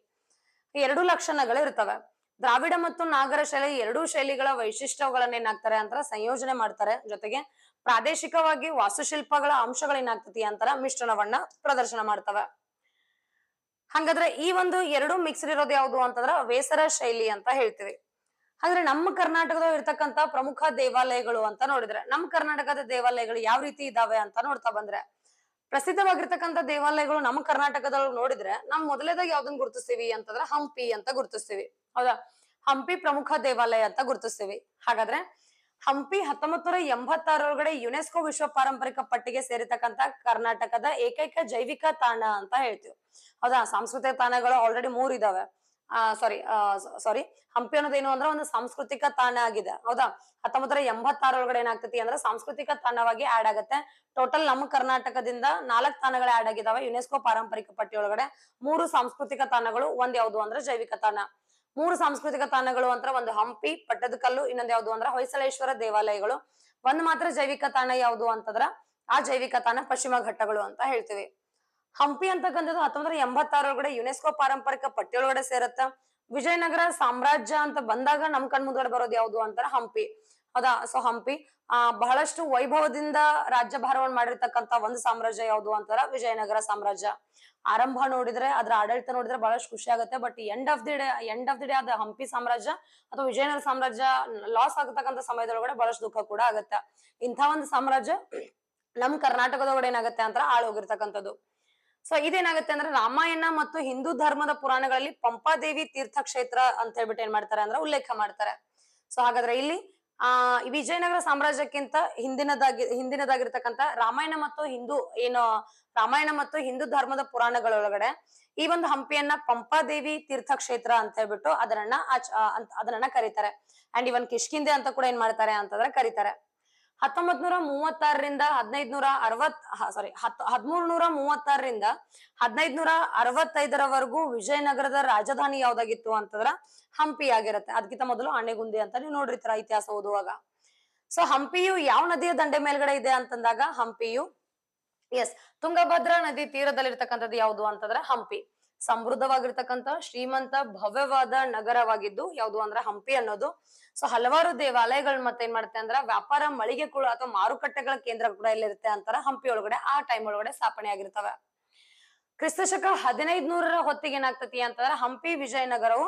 ಎರಡು ಲಕ್ಷಣಗಳು ಇರ್ತವೆ ದ್ರಾವಿಡ ಮತ್ತು ನಾಗರ ಶೈಲಿ ಎರಡೂ ಶೈಲಿಗಳ ವೈಶಿಷ್ಟ್ಯಗಳನ್ನ ಏನಾಗ್ತಾರೆ ಅಂತಾರ ಸಂಯೋಜನೆ ಮಾಡ್ತಾರೆ ಜೊತೆಗೆ ಪ್ರಾದೇಶಿಕವಾಗಿ ವಾಸ್ತುಶಿಲ್ಪಗಳ ಅಂಶಗಳೇನಾಗ್ತತಿ ಅಂತಾರ ಮಿಶ್ರಣವನ್ನ ಪ್ರದರ್ಶನ ಮಾಡ್ತವೆ ಹಂಗಾದ್ರೆ ಈ ಒಂದು ಎರಡು ಮಿಕ್ಸ್ ಇರೋದು ಯಾವುದು ಅಂತಂದ್ರ ವೇಸರ ಶೈಲಿ ಅಂತ ಹೇಳ್ತೀವಿ ಆದ್ರೆ ನಮ್ಮ ಕರ್ನಾಟಕದ ಇರ್ತಕ್ಕಂತ ಪ್ರಮುಖ ದೇವಾಲಯಗಳು ಅಂತ ನೋಡಿದ್ರೆ ನಮ್ಮ ಕರ್ನಾಟಕದ ದೇವಾಲಯಗಳು ಯಾವ ರೀತಿ ಇದಾವೆ ಅಂತ ನೋಡ್ತಾ ಬಂದ್ರೆ ಪ್ರಸಿದ್ಧವಾಗಿರ್ತಕ್ಕಂಥ ದೇವಾಲಯಗಳು ನಮ್ಮ ಕರ್ನಾಟಕದಲ್ಲಿ ನೋಡಿದ್ರೆ ನಮ್ ಮೊದಲೇದಾಗ ಯಾವ್ದನ್ನ ಗುರುತಿಸ್ತೀವಿ ಅಂತಂದ್ರೆ ಹಂಪಿ ಅಂತ ಗುರುತಿಸ್ತೀವಿ ಹೌದಾ ಹಂಪಿ ಪ್ರಮುಖ ದೇವಾಲಯ ಅಂತ ಗುರುತಿಸ್ತೀವಿ ಹಾಗಾದ್ರೆ ಹಂಪಿ ಹತ್ತೊಂಬತ್ತು ನೂರ ಎಂಬತ್ತಾರೊಳಗಡೆ ಯುನೆಸ್ಕೋ ವಿಶ್ವ ಪಾರಂಪರಿಕ ಪಟ್ಟಿಗೆ ಸೇರಿತಕ್ಕಂತ ಕರ್ನಾಟಕದ ಏಕೈಕ ಜೈವಿಕ ತಾಣ ಅಂತ ಹೇಳ್ತೀವಿ ಹೌದಾ ಸಾಂಸ್ಕೃತಿಕ ತಾಣಗಳು ಆಲ್ರೆಡಿ ಮೂರ್ ಇದಾವೆ ಆ ಸಾರಿ ಸಾರಿ ಹಂಪಿ ಅನ್ನೋದೇನು ಅಂದ್ರೆ ಒಂದು ಸಾಂಸ್ಕೃತಿಕ ತಾಣ ಆಗಿದೆ ಹೌದಾ ಹತ್ತೊಂಬತ್ತರ ಎಂಬತ್ತಾರೊಳಗಡೆ ಏನಾಗ್ತತಿ ಅಂದ್ರೆ ಸಾಂಸ್ಕೃತಿಕ ತಾಣವಾಗಿ ಆಡ್ ಆಗತ್ತೆ ಟೋಟಲ್ ನಮ್ಮ ಕರ್ನಾಟಕದಿಂದ ನಾಲ್ಕ್ ತಾಣಗಳು ಆಡ್ ಆಗಿದಾವೆ ಯುನೆಸ್ಕೋ ಪಾರಂಪರಿಕ ಪಟ್ಟಿಯೊಳಗಡೆ ಮೂರು ಸಾಂಸ್ಕೃತಿಕ ತಾಣಗಳು ಒಂದ್ ಯಾವ್ದು ಅಂದ್ರೆ ಜೈವಿಕ ತಾಣ ಮೂರು ಸಾಂಸ್ಕೃತಿಕ ತಾಣಗಳು ಅಂತ ಒಂದು ಹಂಪಿ ಪಟ್ಟದಕಲ್ಲು ಇನ್ನೊಂದ್ ಯಾವ್ದು ಅಂದ್ರೆ ಹೊಯ್ಸಳೇಶ್ವರ ದೇವಾಲಯಗಳು ಒಂದ್ ಮಾತ್ರ ಜೈವಿಕ ತಾಣ ಯಾವ್ದು ಅಂತಂದ್ರ ಆ ಜೈವಿಕ ತಾಣ ಪಶ್ಚಿಮ ಘಟ್ಟಗಳು ಅಂತ ಹೇಳ್ತೀವಿ ಹಂಪಿ ಅಂತಕ್ಕಂಥದ್ದು ಹತ್ತೊಂಬತ್ತರ ಎಂಬತ್ತಾರೊಳಗಡೆ ಯುನೆಸ್ಕೋ ಪಾರಂಪರಿಕ ಪಟ್ಟಿಯೊಳಗಡೆ ಸೇರತ್ತ ವಿಜಯನಗರ ಸಾಮ್ರಾಜ್ಯ ಅಂತ ಬಂದಾಗ ನಮ್ ಕಣ್ ಮುಂದೆ ಬರೋದು ಯಾವ್ದು ಅಂತಾರ ಹಂಪಿ ಹೌದಾ ಸೊ ಹಂಪಿ ಆ ಬಹಳಷ್ಟು ವೈಭವದಿಂದ ರಾಜ್ಯ ಭಾರವನ್ನು ಮಾಡಿರ್ತಕ್ಕಂತ ಒಂದು ಸಾಮ್ರಾಜ್ಯ ಯಾವ್ದು ಅಂತಾರ ವಿಜಯನಗರ ಸಾಮ್ರಾಜ್ಯ ಆರಂಭ ನೋಡಿದ್ರೆ ಅದ್ರ ಆಡಳಿತ ನೋಡಿದ್ರೆ ಬಹಳಷ್ಟು ಖುಷಿ ಆಗುತ್ತೆ but end of the day end of the day ಅದ ಹಂಪಿ ಸಾಮ್ರಾಜ್ಯ ಅಥವಾ ವಿಜಯನಗರ ಸಾಮ್ರಾಜ್ಯ ಲಾಸ್ ಆಗತಕ್ಕಂತ ಸಮಯದೊಳಗಡೆ ಬಹಳಷ್ಟು ದುಃಖ ಕೂಡ ಆಗತ್ತ ಇಂಥ ಒಂದು ಸಾಮ್ರಾಜ್ಯ ನಮ್ ಕರ್ನಾಟಕದೊಳಗಡೆ ಏನಾಗುತ್ತೆ ಅಂತ ಆಳ ಹೋಗಿರ್ತಕ್ಕಂಥದ್ದು ಸೊ ಇದೇನಾಗುತ್ತೆ ಅಂದ್ರೆ ರಾಮಾಯಣ ಮತ್ತು ಹಿಂದೂ ಧರ್ಮದ ಪುರಾಣಗಳಲ್ಲಿ ಪಂಪಾದೇವಿ ತೀರ್ಥಕ್ಷೇತ್ರ ಅಂತ ಹೇಳ್ಬಿಟ್ಟು ಏನ್ ಮಾಡ್ತಾರೆ ಅಂದ್ರೆ ಉಲ್ಲೇಖ ಮಾಡ್ತಾರೆ ಸೊ ಹಾಗಾದ್ರೆ ಇಲ್ಲಿ ಆ ವಿಜಯನಗರ ಸಾಮ್ರಾಜ್ಯಕ್ಕಿಂತ ಹಿಂದಿನದಾಗಿ ಹಿಂದಿನದಾಗಿರ್ತಕ್ಕಂಥ ರಾಮಾಯಣ ಮತ್ತು ಹಿಂದೂ ಏನು ರಾಮಾಯಣ ಮತ್ತು ಹಿಂದೂ ಧರ್ಮದ ಪುರಾಣಗಳೊಳಗಡೆ ಈ ಒಂದು ಹಂಪಿಯನ್ನ ಪಂಪಾದೇವಿ ತೀರ್ಥಕ್ಷೇತ್ರ ಅಂತ ಹೇಳ್ಬಿಟ್ಟು ಅದನ್ನ ಅದನ್ನ ಕರೀತಾರೆ ಅಂಡ್ ಇವನ್ ಕಿಷ್ಕಿಂದೆ ಅಂತ ಕೂಡ ಏನ್ ಮಾಡ್ತಾರೆ ಅಂತಂದ್ರೆ ಕರೀತಾರೆ ಹತ್ತೊಂಬತ್ ನೂರ ಮೂವತ್ತಾರರಿಂದ ಹದಿನೈದ್ ನೂರ ಅರವತ್ ಸಾರಿ ಹತ್ ಹದ್ಮೂರ್ ನೂರ ಮೂವತ್ತಾರರಿಂದ ಹದಿನೈದ್ ನೂರ ಅರವತ್ತೈದರವರೆಗೂ ವಿಜಯನಗರದ ರಾಜಧಾನಿ ಯಾವ್ದಾಗಿತ್ತು ಅಂತಂದ್ರ ಹಂಪಿ ಆಗಿರತ್ತೆ ಅದಕ್ಕಿಂತ ಮೊದಲು ಆಣೆಗುಂದಿ ಅಂತ ನೀವು ನೋಡಿರ್ತೀರ ಇತಿಹಾಸ ಓದುವಾಗ ಸೊ ಹಂಪಿಯು ಯಾವ ನದಿಯ ದಂಡೆ ಮೇಲ್ಗಡೆ ಇದೆ ಅಂತಂದಾಗ ಹಂಪಿಯು ಎಸ್ ತುಂಗಭದ್ರಾ ನದಿ ತೀರದಲ್ಲಿರ್ತಕ್ಕಂಥದ್ದು ಯಾವುದು ಅಂತಂದ್ರೆ ಹಂಪಿ ಸಮೃದ್ಧವಾಗಿರ್ತಕ್ಕಂತ ಶ್ರೀಮಂತ ಭವ್ಯವಾದ ನಗರವಾಗಿದ್ದು ಯಾವುದು ಅಂದ್ರೆ ಹಂಪಿ ಅನ್ನೋದು ಸೊ ಹಲವಾರು ದೇವಾಲಯಗಳು ಮತ್ತೆ ಏನ್ ಮಾಡುತ್ತೆ ಅಂದ್ರ ವ್ಯಾಪಾರ ಮಳಿಗೆ ಕೂಡ ಅಥವಾ ಮಾರುಕಟ್ಟೆಗಳ ಕೇಂದ್ರ ಕೂಡ ಇಲ್ಲಿರುತ್ತೆ ಅಂತಾರ ಹಂಪಿ ಒಳಗಡೆ ಆ ಟೈಮ್ ಒಳಗಡೆ ಸ್ಥಾಪನೆ ಆಗಿರ್ತವೆ ಕ್ರಿಸ್ತ ಶಕ ಹದಿನೈದ್ ನೂರರ ಹೊತ್ತಿಗೆ ಏನಾಗ್ತತಿ ಅಂತಂದ್ರೆ ಹಂಪಿ ವಿಜಯನಗರವು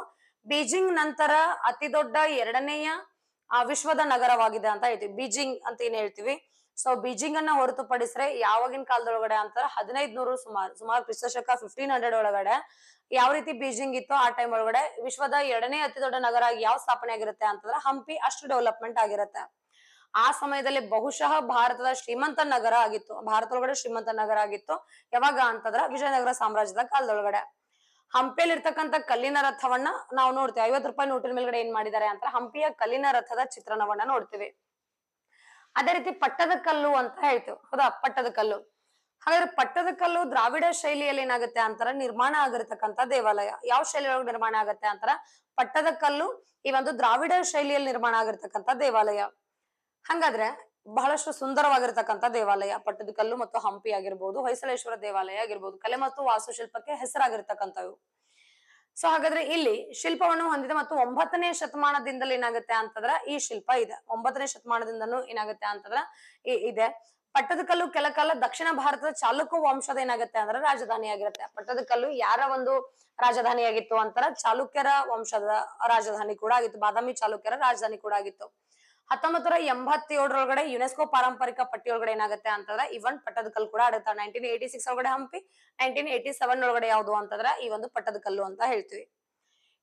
ಬೀಜಿಂಗ್ ನಂತರ ಅತಿ ದೊಡ್ಡ ಎರಡನೆಯ ವಿಶ್ವದ ನಗರವಾಗಿದೆ ಅಂತ ಹೇಳ್ತೀವಿ ಬೀಜಿಂಗ್ ಅಂತ ಏನ್ ಹೇಳ್ತೀವಿ ಸೊ ಬೀಜಿಂಗ್ ಅನ್ನ ಹೊರತುಪಡಿಸ್ರೆ ಯಾವಾಗಿನ ಕಾಲದೊಳಗಡೆ ಅಂತ ಹದಿನೈದ್ ನೂರು ಸುಮಾರು ಸುಮಾರು ಕ್ರಿಸ್ತಶಕ ಫಿಫ್ಟೀನ್ ಹಂಡ್ರೆಡ್ ಒಳಗಡೆ ಯಾವ ರೀತಿ ಬೀಜಿಂಗ್ ಇತ್ತು ಆ ಟೈಮ್ ಒಳಗಡೆ ವಿಶ್ವದ ಎರಡನೇ ಅತಿ ದೊಡ್ಡ ನಗರ ಆಗಿ ಯಾವ ಸ್ಥಾಪನೆ ಆಗಿರುತ್ತೆ ಅಂತಂದ್ರೆ ಹಂಪಿ ಅಷ್ಟು ಡೆವಲಪ್ಮೆಂಟ್ ಆಗಿರುತ್ತೆ ಆ ಸಮಯದಲ್ಲಿ ಬಹುಶಃ ಭಾರತದ ಶ್ರೀಮಂತ ನಗರ ಆಗಿತ್ತು ಭಾರತ ಒಳಗಡೆ ಶ್ರೀಮಂತ ನಗರ ಆಗಿತ್ತು ಯಾವಾಗ ಅಂತಂದ್ರ ವಿಜಯನಗರ ಸಾಮ್ರಾಜ್ಯದ ಕಾಲದೊಳಗಡೆ ಹಂಪಿಯಲ್ಲಿ ಇರ್ತಕ್ಕಂಥ ಕಲ್ಲಿನ ರಥವನ್ನ ನಾವು ನೋಡ್ತೀವಿ ಐವತ್ತು ರೂಪಾಯಿ ನೋಟಿನ ಮೇಲ್ಗಡೆ ಏನ್ ಮಾಡಿದ್ದಾರೆ ಅಂತ ಹಂಪಿಯ ಕಲ್ಲಿನ ರಥದ ಚಿತ್ರಣವನ್ನ ನೋಡ್ತೀವಿ ಅದೇ ರೀತಿ ಪಟ್ಟದ ಕಲ್ಲು ಅಂತ ಹೇಳ್ತೇವೆ ಹೌದಾ ಪಟ್ಟದ ಕಲ್ಲು ಹಾಗಾದ್ರೆ ಪಟ್ಟದ ಕಲ್ಲು ದ್ರಾವಿಡ ಶೈಲಿಯಲ್ಲಿ ಏನಾಗುತ್ತೆ ಅಂತಾರ ನಿರ್ಮಾಣ ಆಗಿರತಕ್ಕಂತ ದೇವಾಲಯ ಯಾವ ಶೈಲಿಯೊಳಗೆ ನಿರ್ಮಾಣ ಆಗತ್ತೆ ಅಂತಾರ ಪಟ್ಟದ ಕಲ್ಲು ಈ ಒಂದು ದ್ರಾವಿಡ ಶೈಲಿಯಲ್ಲಿ ನಿರ್ಮಾಣ ಆಗಿರ್ತಕ್ಕಂತ ದೇವಾಲಯ ಹಂಗಾದ್ರೆ ಬಹಳಷ್ಟು ಸುಂದರವಾಗಿರ್ತಕ್ಕಂಥ ದೇವಾಲಯ ಪಟ್ಟದಕಲ್ಲು ಮತ್ತು ಹಂಪಿ ಆಗಿರ್ಬೋದು ಹೊಯ್ಸಳೇಶ್ವರ ದೇವಾಲಯ ಆಗಿರ್ಬೋದು ಕಲೆ ಮತ್ತು ವಾಸ್ತುಶಿಲ್ಪಕ್ಕೆ ಹೆಸರಾಗಿರ್ತಕ್ಕಂಥವು ಸೊ ಹಾಗಾದ್ರೆ ಇಲ್ಲಿ ಶಿಲ್ಪವನ್ನು ಹೊಂದಿದೆ ಮತ್ತು ಒಂಬತ್ತನೇ ಶತಮಾನದಿಂದಲೂ ಏನಾಗುತ್ತೆ ಅಂತಂದ್ರ ಈ ಶಿಲ್ಪ ಇದೆ ಒಂಬತ್ತನೇ ಶತಮಾನದಿಂದನೂ ಏನಾಗುತ್ತೆ ಅಂತಂದ್ರ ಇದೆ ಪಟ್ಟದಕಲ್ಲು ಕೆಲಕಾಲ ದಕ್ಷಿಣ ಭಾರತದ ಚಾಲುಕ್ಯ ವಂಶದ ಏನಾಗುತ್ತೆ ಅಂದ್ರೆ ರಾಜಧಾನಿಯಾಗಿರುತ್ತೆ ಪಟ್ಟದಕಲ್ಲು ಯಾರ ಒಂದು ರಾಜಧಾನಿಯಾಗಿತ್ತು ಅಂತಾರ ಚಾಲುಕ್ಯರ ವಂಶದ ರಾಜಧಾನಿ ಕೂಡ ಆಗಿತ್ತು ಬಾದಾಮಿ ಚಾಲುಕ್ಯರ ರಾಜಧಾನಿ ಕೂಡ ಆಗಿತ್ತು ನೂರ ಎಂಬತ್ತೇಳರೊಳಗಡೆ ಯುನೆಸ್ಕೋ ಪಾರಂಪರಿಕ ಪಟ್ಟಿಯೊಳಗಡೆ ಏನಾಗುತ್ತೆ ಅಂತಂದ್ರೆ ಇವನ್ ಕಲ್ಲು ಕೂಡ ಆಡುತ್ತಾ ನೈನ್ಟೀನ್ ಏಟಿ ಸಿಕ್ಸ್ ಒಳಗಡೆ ಹಂಪಿ ನೈನ್ಟೀನ್ ಏಟಿ ಸೆವೆನ್ ಒಳಗಡೆ ಯಾವುದು ಅಂತಂದ್ರೆ ಈ ಒಂದು ಪಟ್ಟದಕಲ್ಲು ಅಂತ ಹೇಳ್ತೀವಿ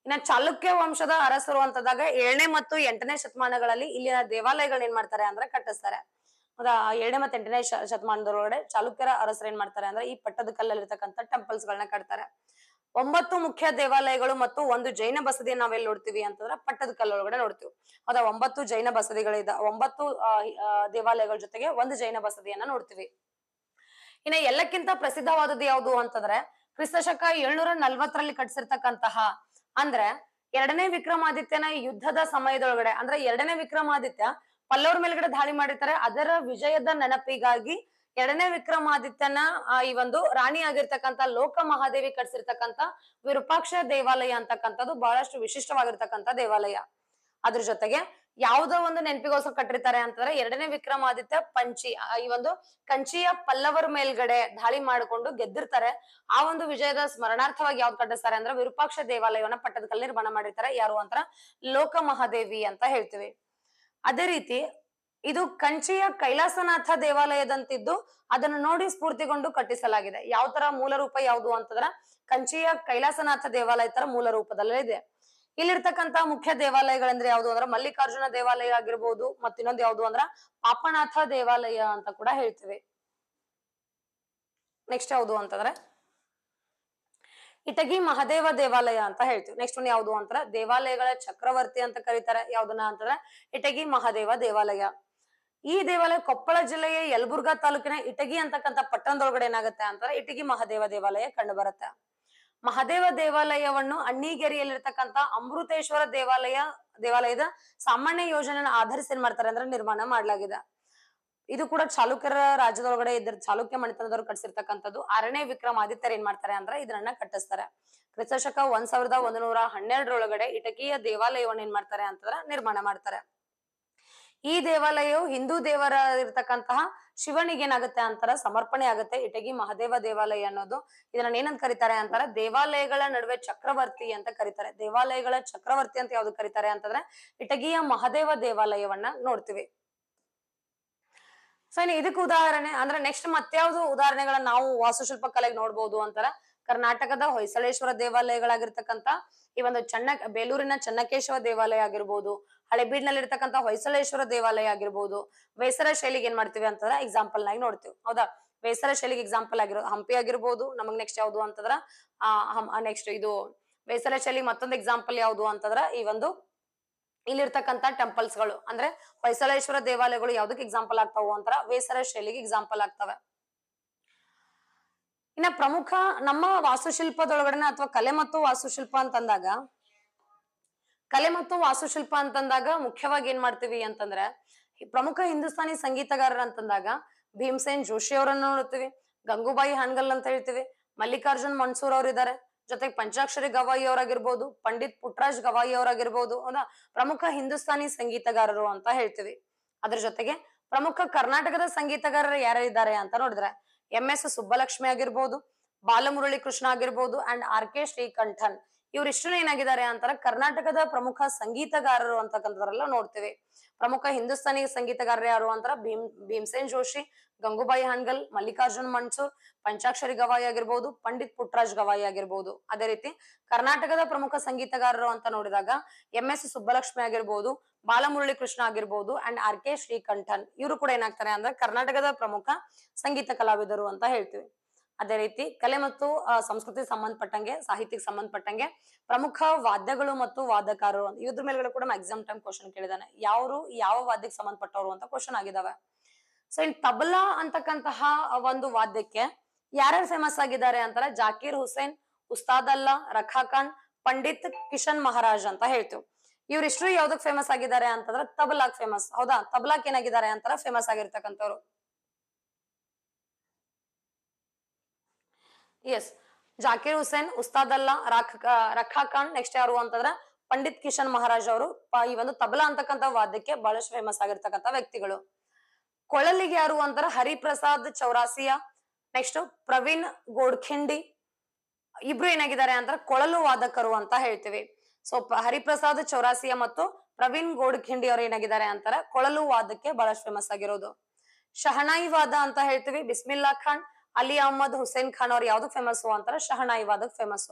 ಇನ್ನ ಚಾಲುಕ್ಯ ವಂಶದ ಅರಸರು ಅಂತದಾಗ ಏಳನೇ ಮತ್ತು ಎಂಟನೇ ಶತಮಾನಗಳಲ್ಲಿ ಇಲ್ಲಿನ ದೇವಾಲಯಗಳು ಏನ್ ಮಾಡ್ತಾರೆ ಅಂದ್ರೆ ಕಟ್ಟಿಸ್ತಾರೆ ಏಳನೇ ಮತ್ತೆ ಎಂಟನೇ ಶತಮಾನದೊಳಗಡೆ ಚಾಲುಕ್ಯರ ಅರಸರು ಏನ್ ಮಾಡ್ತಾರೆ ಅಂದ್ರೆ ಈ ಪಟ್ಟದಕಲ್ಲಲ್ಲಿ ಇರ್ತಕ್ಕಂಥ ಟೆಂಪಲ್ಸ್ ಗಳನ್ನ ಕಟ್ತಾರೆ ಒಂಬತ್ತು ಮುಖ್ಯ ದೇವಾಲಯಗಳು ಮತ್ತು ಒಂದು ಜೈನ ಬಸದಿ ನಾವೆಲ್ಲಿ ನೋಡ್ತೀವಿ ಅಂತಂದ್ರೆ ಪಟ್ಟದ ಕಲ್ಲೊಳಗಡೆ ನೋಡ್ತೀವಿ ಅದ ಒಂಬತ್ತು ಜೈನ ಬಸದಿಗಳಿದ ಒಂಬತ್ತು ದೇವಾಲಯಗಳ ಜೊತೆಗೆ ಒಂದು ಜೈನ ಬಸದಿಯನ್ನ ನೋಡ್ತೀವಿ ಇನ್ನು ಎಲ್ಲಕ್ಕಿಂತ ಪ್ರಸಿದ್ಧವಾದದ್ದು ಯಾವುದು ಅಂತಂದ್ರೆ ಶಕ ಏಳ್ನೂರ ನಲ್ವತ್ತರಲ್ಲಿ ಕಟ್ಸಿರ್ತಕ್ಕಂತಹ ಅಂದ್ರೆ ಎರಡನೇ ವಿಕ್ರಮಾದಿತ್ಯನ ಯುದ್ಧದ ಸಮಯದೊಳಗಡೆ ಅಂದ್ರೆ ಎರಡನೇ ವಿಕ್ರಮಾದಿತ್ಯ ಪಲ್ಲವರ ಮೇಲ್ಗಡೆ ದಾಳಿ ಮಾಡಿರ್ತಾರೆ ಅದರ ವಿಜಯದ ನೆನಪಿಗಾಗಿ ಎರಡನೇ ವಿಕ್ರಮಾದಿತ್ಯನ ಈ ಒಂದು ರಾಣಿ ಆಗಿರ್ತಕ್ಕಂಥ ಲೋಕ ಮಹಾದೇವಿ ಕಟ್ಸಿರ್ತಕ್ಕಂಥ ವಿರೂಪಾಕ್ಷ ದೇವಾಲಯ ಅಂತಕ್ಕಂಥದ್ದು ಬಹಳಷ್ಟು ವಿಶಿಷ್ಟವಾಗಿರ್ತಕ್ಕಂಥ ದೇವಾಲಯ ಅದ್ರ ಜೊತೆಗೆ ಯಾವುದೋ ಒಂದು ನೆನಪಿಗೋಸ್ಕರ ಕಟ್ಟಿರ್ತಾರೆ ಅಂತಂದ್ರೆ ಎರಡನೇ ವಿಕ್ರಮಾದಿತ್ಯ ಪಂಚಿ ಈ ಒಂದು ಕಂಚಿಯ ಪಲ್ಲವರ ಮೇಲ್ಗಡೆ ದಾಳಿ ಮಾಡಿಕೊಂಡು ಗೆದ್ದಿರ್ತಾರೆ ಆ ಒಂದು ವಿಜಯದ ಸ್ಮರಣಾರ್ಥವಾಗಿ ಯಾವ್ದು ಕಟ್ಟಿಸ್ತಾರೆ ಅಂದ್ರೆ ವಿರೂಪಾಕ್ಷ ದೇವಾಲಯವನ್ನ ಪಟ್ಟದಕಲ್ ನಿರ್ಮಾಣ ಮಾಡಿರ್ತಾರೆ ಯಾರು ಅಂತ ಲೋಕ ಮಹಾದೇವಿ ಅಂತ ಹೇಳ್ತೀವಿ ಅದೇ ರೀತಿ ಇದು ಕಂಚಿಯ ಕೈಲಾಸನಾಥ ದೇವಾಲಯದಂತಿದ್ದು ಅದನ್ನು ನೋಡಿ ಸ್ಫೂರ್ತಿಗೊಂಡು ಕಟ್ಟಿಸಲಾಗಿದೆ ಯಾವ ತರ ಮೂಲ ರೂಪ ಯಾವುದು ಅಂತಂದ್ರ ಕಂಚಿಯ ಕೈಲಾಸನಾಥ ದೇವಾಲಯ ತರ ಮೂಲ ರೂಪದಲ್ಲೇ ಇದೆ ಇಲ್ಲಿರ್ತಕ್ಕಂತ ಮುಖ್ಯ ದೇವಾಲಯಗಳಂದ್ರೆ ಯಾವುದು ಅಂದ್ರೆ ಮಲ್ಲಿಕಾರ್ಜುನ ದೇವಾಲಯ ಆಗಿರ್ಬೋದು ಮತ್ತ ಇನ್ನೊಂದು ಯಾವುದು ಅಂದ್ರ ಪಾಪನಾಥ ದೇವಾಲಯ ಅಂತ ಕೂಡ ಹೇಳ್ತೀವಿ ನೆಕ್ಸ್ಟ್ ಯಾವುದು ಅಂತಂದ್ರೆ ಇಟಗಿ ಮಹದೇವ ದೇವಾಲಯ ಅಂತ ಹೇಳ್ತೀವಿ ನೆಕ್ಸ್ಟ್ ಒನ್ ಯಾವುದು ಅಂತಾರೆ ದೇವಾಲಯಗಳ ಚಕ್ರವರ್ತಿ ಅಂತ ಕರೀತಾರೆ ಯಾವ್ದನ್ನ ಅಂತಂದ್ರೆ ಇಟಗಿ ಮಹಾದೇವ ದೇವಾಲಯ ಈ ದೇವಾಲಯ ಕೊಪ್ಪಳ ಜಿಲ್ಲೆಯ ಯಲಬುರ್ಗಾ ತಾಲೂಕಿನ ಇಟಗಿ ಅಂತಕ್ಕಂಥ ಪಟ್ಟಣದೊಳಗಡೆ ಏನಾಗುತ್ತೆ ಅಂತಂದ್ರೆ ಇಟಗಿ ಮಹಾದೇವ ದೇವಾಲಯ ಕಂಡು ಬರುತ್ತೆ ಮಹಾದೇವ ದೇವಾಲಯವನ್ನು ಅಣ್ಣಿಗೇರಿಯಲ್ಲಿರ್ತಕ್ಕಂಥ ಅಮೃತೇಶ್ವರ ದೇವಾಲಯ ದೇವಾಲಯದ ಸಾಮಾನ್ಯ ಯೋಜನೆಯನ್ನು ಆಧರಿಸಿ ಏನ್ ಮಾಡ್ತಾರೆ ಅಂದ್ರೆ ನಿರ್ಮಾಣ ಮಾಡಲಾಗಿದೆ ಇದು ಕೂಡ ಚಾಲುಕ್ಯರ ರಾಜ್ಯದೊಳಗಡೆ ಇದ್ರ ಚಾಲುಕ್ಯ ಮಣಿತನದವರು ಕಟ್ಸಿರ್ತಕ್ಕಂಥದ್ದು ವಿಕ್ರಮ್ ವಿಕ್ರಮಾದಿತ್ಯರು ಏನ್ ಮಾಡ್ತಾರೆ ಅಂದ್ರೆ ಇದನ್ನ ಕಟ್ಟಿಸ್ತಾರೆ ಕ್ರಿಸ್ತಶಕ ಒಂದ್ ಸಾವಿರದ ಒಂದ್ ನೂರ ಹನ್ನೆರಡರೊಳಗಡೆ ಇಟಕಿಯ ದೇವಾಲಯವನ್ನು ಏನ್ ಮಾಡ್ತಾರೆ ಅಂತಂದ್ರೆ ನಿರ್ಮಾಣ ಮಾಡ್ತಾರೆ ಈ ದೇವಾಲಯವು ಹಿಂದೂ ದೇವರ ಇರ್ತಕ್ಕಂತಹ ಶಿವನಿಗೆ ಏನಾಗುತ್ತೆ ಅಂತಾರ ಸಮರ್ಪಣೆ ಆಗುತ್ತೆ ಇಟಗಿ ಮಹಾದೇವ ದೇವಾಲಯ ಅನ್ನೋದು ಇದನ್ನ ಏನಂತ ಕರೀತಾರೆ ಅಂತಾರ ದೇವಾಲಯಗಳ ನಡುವೆ ಚಕ್ರವರ್ತಿ ಅಂತ ಕರೀತಾರೆ ದೇವಾಲಯಗಳ ಚಕ್ರವರ್ತಿ ಅಂತ ಯಾವ್ದು ಕರೀತಾರೆ ಅಂತಂದ್ರೆ ಇಟಗಿಯ ಮಹಾದೇವ ದೇವಾಲಯವನ್ನ ನೋಡ್ತೀವಿ ಸೊ ಇದಕ್ಕೆ ಉದಾಹರಣೆ ಅಂದ್ರೆ ನೆಕ್ಸ್ಟ್ ಯಾವ್ದು ಉದಾಹರಣೆಗಳನ್ನ ನಾವು ವಾಸ್ತುಶಿಲ್ಪ ಕಲೆಗೆ ನೋಡ್ಬೋದು ಅಂತಾರ ಕರ್ನಾಟಕದ ಹೊಯ್ಸಳೇಶ್ವರ ದೇವಾಲಯಗಳಾಗಿರ್ತಕ್ಕಂಥ ಈ ಒಂದು ಚನ್ನ ಬೇಲೂರಿನ ಚನ್ನಕೇಶ್ವರ ದೇವಾಲಯ ಆಗಿರ್ಬೋದು ಹಳೆಬೀಡ್ನಲ್ಲಿ ಇರ್ತಕ್ಕಂಥ ಹೊಯ್ಸಳೇಶ್ವರ ದೇವಾಲಯ ಆಗಿರ್ಬೋದು ವೇಸರ ಶೈಲಿಗೆ ಏನ್ ಮಾಡ್ತೀವಿ ಅಂತಂದ್ರೆ ಎಕ್ಸಾಂಪಲ್ ನಾಗಿ ನೋಡ್ತೀವಿ ಹೌದಾ ವೇಸರ ಶೈಲಿಗೆ ಎಕ್ಸಾಂಪಲ್ ಆಗಿರೋದು ಹಂಪಿ ಆಗಿರ್ಬೋದು ನಮಗ್ ನೆಕ್ಸ್ಟ್ ಯಾವ್ದು ಅಂತಂದ್ರ ಆ ನೆಕ್ಸ್ಟ್ ಇದು ವೇಸರ ಶೈಲಿ ಮತ್ತೊಂದು ಎಕ್ಸಾಂಪಲ್ ಯಾವ್ದು ಅಂತಂದ್ರ ಈ ಒಂದು ಇಲ್ಲಿರ್ತಕ್ಕಂತ ಟೆಂಪಲ್ಸ್ ಗಳು ಅಂದ್ರೆ ಹೊಯ್ಸಳೇಶ್ವರ ದೇವಾಲಯಗಳು ಯಾವ್ದಕ್ಕೆ ಎಕ್ಸಾಂಪಲ್ ಆಗ್ತಾವು ಅಂತಾರ ವೇಸರ ಶೈಲಿಗೆ ಎಕ್ಸಾಂಪಲ್ ಆಗ್ತವೆ ಇನ್ನ ಪ್ರಮುಖ ನಮ್ಮ ವಾಸ್ತುಶಿಲ್ಪದೊಳಗಡೆನ ಅಥವಾ ಕಲೆ ಮತ್ತು ವಾಸ್ತುಶಿಲ್ಪ ಅಂತಂದಾಗ ಕಲೆ ಮತ್ತು ವಾಸ್ತುಶಿಲ್ಪ ಅಂತಂದಾಗ ಮುಖ್ಯವಾಗಿ ಏನ್ ಮಾಡ್ತೀವಿ ಅಂತಂದ್ರೆ ಪ್ರಮುಖ ಹಿಂದೂಸ್ತಾನಿ ಸಂಗೀತಗಾರರ ಅಂತಂದಾಗ ಭೀಮಸೇನ್ ಜೋಶಿ ಅವರನ್ನ ನೋಡ್ತೀವಿ ಗಂಗೂಬಾಯಿ ಹಾನ್ಗಲ್ ಅಂತ ಹೇಳ್ತೀವಿ ಮಲ್ಲಿಕಾರ್ಜುನ್ ಮನ್ಸೂರ್ ಅವ್ರ ಇದಾರೆ ಜೊತೆಗೆ ಪಂಚಾಕ್ಷರಿ ಗವಾಯಿ ಅವರಾಗಿರ್ಬೋದು ಪಂಡಿತ್ ಪುಟ್ರಾಜ್ ಗವಾಯಿ ಅವರಾಗಿರ್ಬೋದು ಹೌದಾ ಪ್ರಮುಖ ಹಿಂದೂಸ್ತಾನಿ ಸಂಗೀತಗಾರರು ಅಂತ ಹೇಳ್ತೀವಿ ಅದ್ರ ಜೊತೆಗೆ ಪ್ರಮುಖ ಕರ್ನಾಟಕದ ಸಂಗೀತಗಾರರು ಯಾರಿದ್ದಾರೆ ಅಂತ ನೋಡಿದ್ರೆ ಎಂ ಎಸ್ ಸುಬ್ಬಲಕ್ಷ್ಮಿ ಆಗಿರ್ಬೋದು ಬಾಲಮುರಳಿ ಕೃಷ್ಣ ಆಗಿರ್ಬೋದು ಅಂಡ್ ಆರ್ ಕೆ ಶ್ರೀಕಂಠನ್ ಇವ್ರಿಷ್ಟು ಏನಾಗಿದ್ದಾರೆ ಅಂತಾರ ಕರ್ನಾಟಕದ ಪ್ರಮುಖ ಸಂಗೀತಗಾರರು ಅಂತಕ್ಕಂಥದ್ರೆಲ್ಲ ನೋಡ್ತೇವೆ ಪ್ರಮುಖ ಹಿಂದೂಸ್ತಾನಿ ಸಂಗೀತಗಾರರು ಯಾರು ಅಂತಾರ ಭೀಮ್ ಭೀಮ್ಸೇನ್ ಜೋಶಿ ಗಂಗೂಬಾಯಿ ಹಾನ್ಗಲ್ ಮಲ್ಲಿಕಾರ್ಜುನ್ ಮನ್ಸೂರ್ ಪಂಚಾಕ್ಷರಿ ಗವಾಯಿ ಆಗಿರ್ಬಹುದು ಪಂಡಿತ್ ಪುಟ್ರಾಜ್ ಗವಾಯಿ ಆಗಿರ್ಬಹುದು ಅದೇ ರೀತಿ ಕರ್ನಾಟಕದ ಪ್ರಮುಖ ಸಂಗೀತಗಾರರು ಅಂತ ನೋಡಿದಾಗ ಎಂ ಎಸ್ ಸುಬ್ಬಲಕ್ಷ್ಮಿ ಆಗಿರ್ಬಹುದು ಬಾಲಮುರಳಿ ಕೃಷ್ಣ ಆಗಿರ್ಬೋದು ಅಂಡ್ ಆರ್ ಕೆ ಶ್ರೀಕಂಠನ್ ಇವರು ಕೂಡ ಏನಾಗ್ತಾರೆ ಅಂದ್ರೆ ಕರ್ನಾಟಕದ ಪ್ರಮುಖ ಸಂಗೀತ ಕಲಾವಿದರು ಅಂತ ಹೇಳ್ತೀವಿ ಅದೇ ರೀತಿ ಕಲೆ ಮತ್ತು ಸಂಸ್ಕೃತಿ ಸಂಬಂಧಪಟ್ಟಂಗೆ ಸಾಹಿತ್ಯಕ್ಕೆ ಸಂಬಂಧಪಟ್ಟಂಗೆ ಪ್ರಮುಖ ವಾದ್ಯಗಳು ಮತ್ತು ವಾದಕಾರರು ಇದ್ರ ಮೇಲ್ಗಡೆ ಕೂಡ ಎಕ್ಸಾಮ್ ಟೈಮ್ ಕ್ವಶನ್ ಕೇಳಿದಾನೆ ಯಾವ್ರು ಯಾವ ವಾದ್ಯಕ್ಕೆ ಸಂಬಂಧಪಟ್ಟವರು ಅಂತ ಕ್ವಶನ್ ಆಗಿದಾವೆ ಸೊ ಇನ್ ತಬಲಾ ಅಂತಕ್ಕಂತಹ ಒಂದು ವಾದ್ಯಕ್ಕೆ ಯಾರ್ಯಾರು ಫೇಮಸ್ ಆಗಿದ್ದಾರೆ ಅಂತಾರೆ ಜಾಕೀರ್ ಹುಸೇನ್ ಉಸ್ತಾದ್ ಅಲ್ಲಾ ರಖಾ ಖಾನ್ ಪಂಡಿತ್ ಕಿಶನ್ ಮಹಾರಾಜ್ ಅಂತ ಹೇಳ್ತೀವಿ ಇವ್ರಿಷ್ಟು ಯಾವ್ದಕ್ ಫೇಮಸ್ ಆಗಿದ್ದಾರೆ ಅಂತಂದ್ರೆ ತಬಲಾಕ್ ಫೇಮಸ್ ಹೌದಾ ತಬಲಾಕ್ ಏನಾಗಿದ್ದಾರೆ ಅಂತಾರ ಫೇಮಸ್ ಆಗಿರ್ತಕ್ಕಂಥವ್ರು ಎಸ್ ಜಾಕಿರ್ ಹುಸೇನ್ ಉಸ್ತಾದ್ ಅಲ್ಲಾ ರಾಖ ರಖಾ ಖಾನ್ ನೆಕ್ಸ್ಟ್ ಯಾರು ಅಂತಂದ್ರೆ ಪಂಡಿತ್ ಕಿಶನ್ ಮಹಾರಾಜ್ ಅವರು ಈ ಒಂದು ತಬಲಾ ಅಂತಕ್ಕಂತ ವಾದ್ಯಕ್ಕೆ ಬಹಳಷ್ಟು ಫೇಮಸ್ ಆಗಿರ್ತಕ್ಕಂಥ ವ್ಯಕ್ತಿಗಳು ಕೊಳಲಿಗೆ ಯಾರು ಅಂತಾರೆ ಹರಿಪ್ರಸಾದ್ ಚೌರಾಸಿಯಾ ನೆಕ್ಸ್ಟ್ ಪ್ರವೀಣ್ ಗೋಡ್ಖಿಂಡಿ ಇಬ್ರು ಏನಾಗಿದ್ದಾರೆ ಅಂದ್ರೆ ಕೊಳಲು ವಾದಕರು ಅಂತ ಹೇಳ್ತೀವಿ ಸೊ ಹರಿಪ್ರಸಾದ್ ಚೌರಾಸಿಯಾ ಮತ್ತು ಪ್ರವೀಣ್ ಗೋಡ್ಖಿಂಡಿ ಅವರು ಏನಾಗಿದ್ದಾರೆ ಅಂತಾರೆ ಕೊಳಲು ವಾದಕ್ಕೆ ಬಹಳಷ್ಟು ಫೇಮಸ್ ಆಗಿರೋದು ಶಹನಾಯಿ ವಾದ ಅಂತ ಹೇಳ್ತೀವಿ ಬಿಸ್ಮಿಲ್ಲಾ ಖಾನ್ ಅಲಿ ಅಹಮದ್ ಹುಸೇನ್ ಖಾನ್ ಅವ್ರ ಯಾವ್ದು ಫೇಮಸ್ ಅಂತಾರೆ ಶಹನಾಯಿ ವಾದಕ್ ಫೇಮಸ್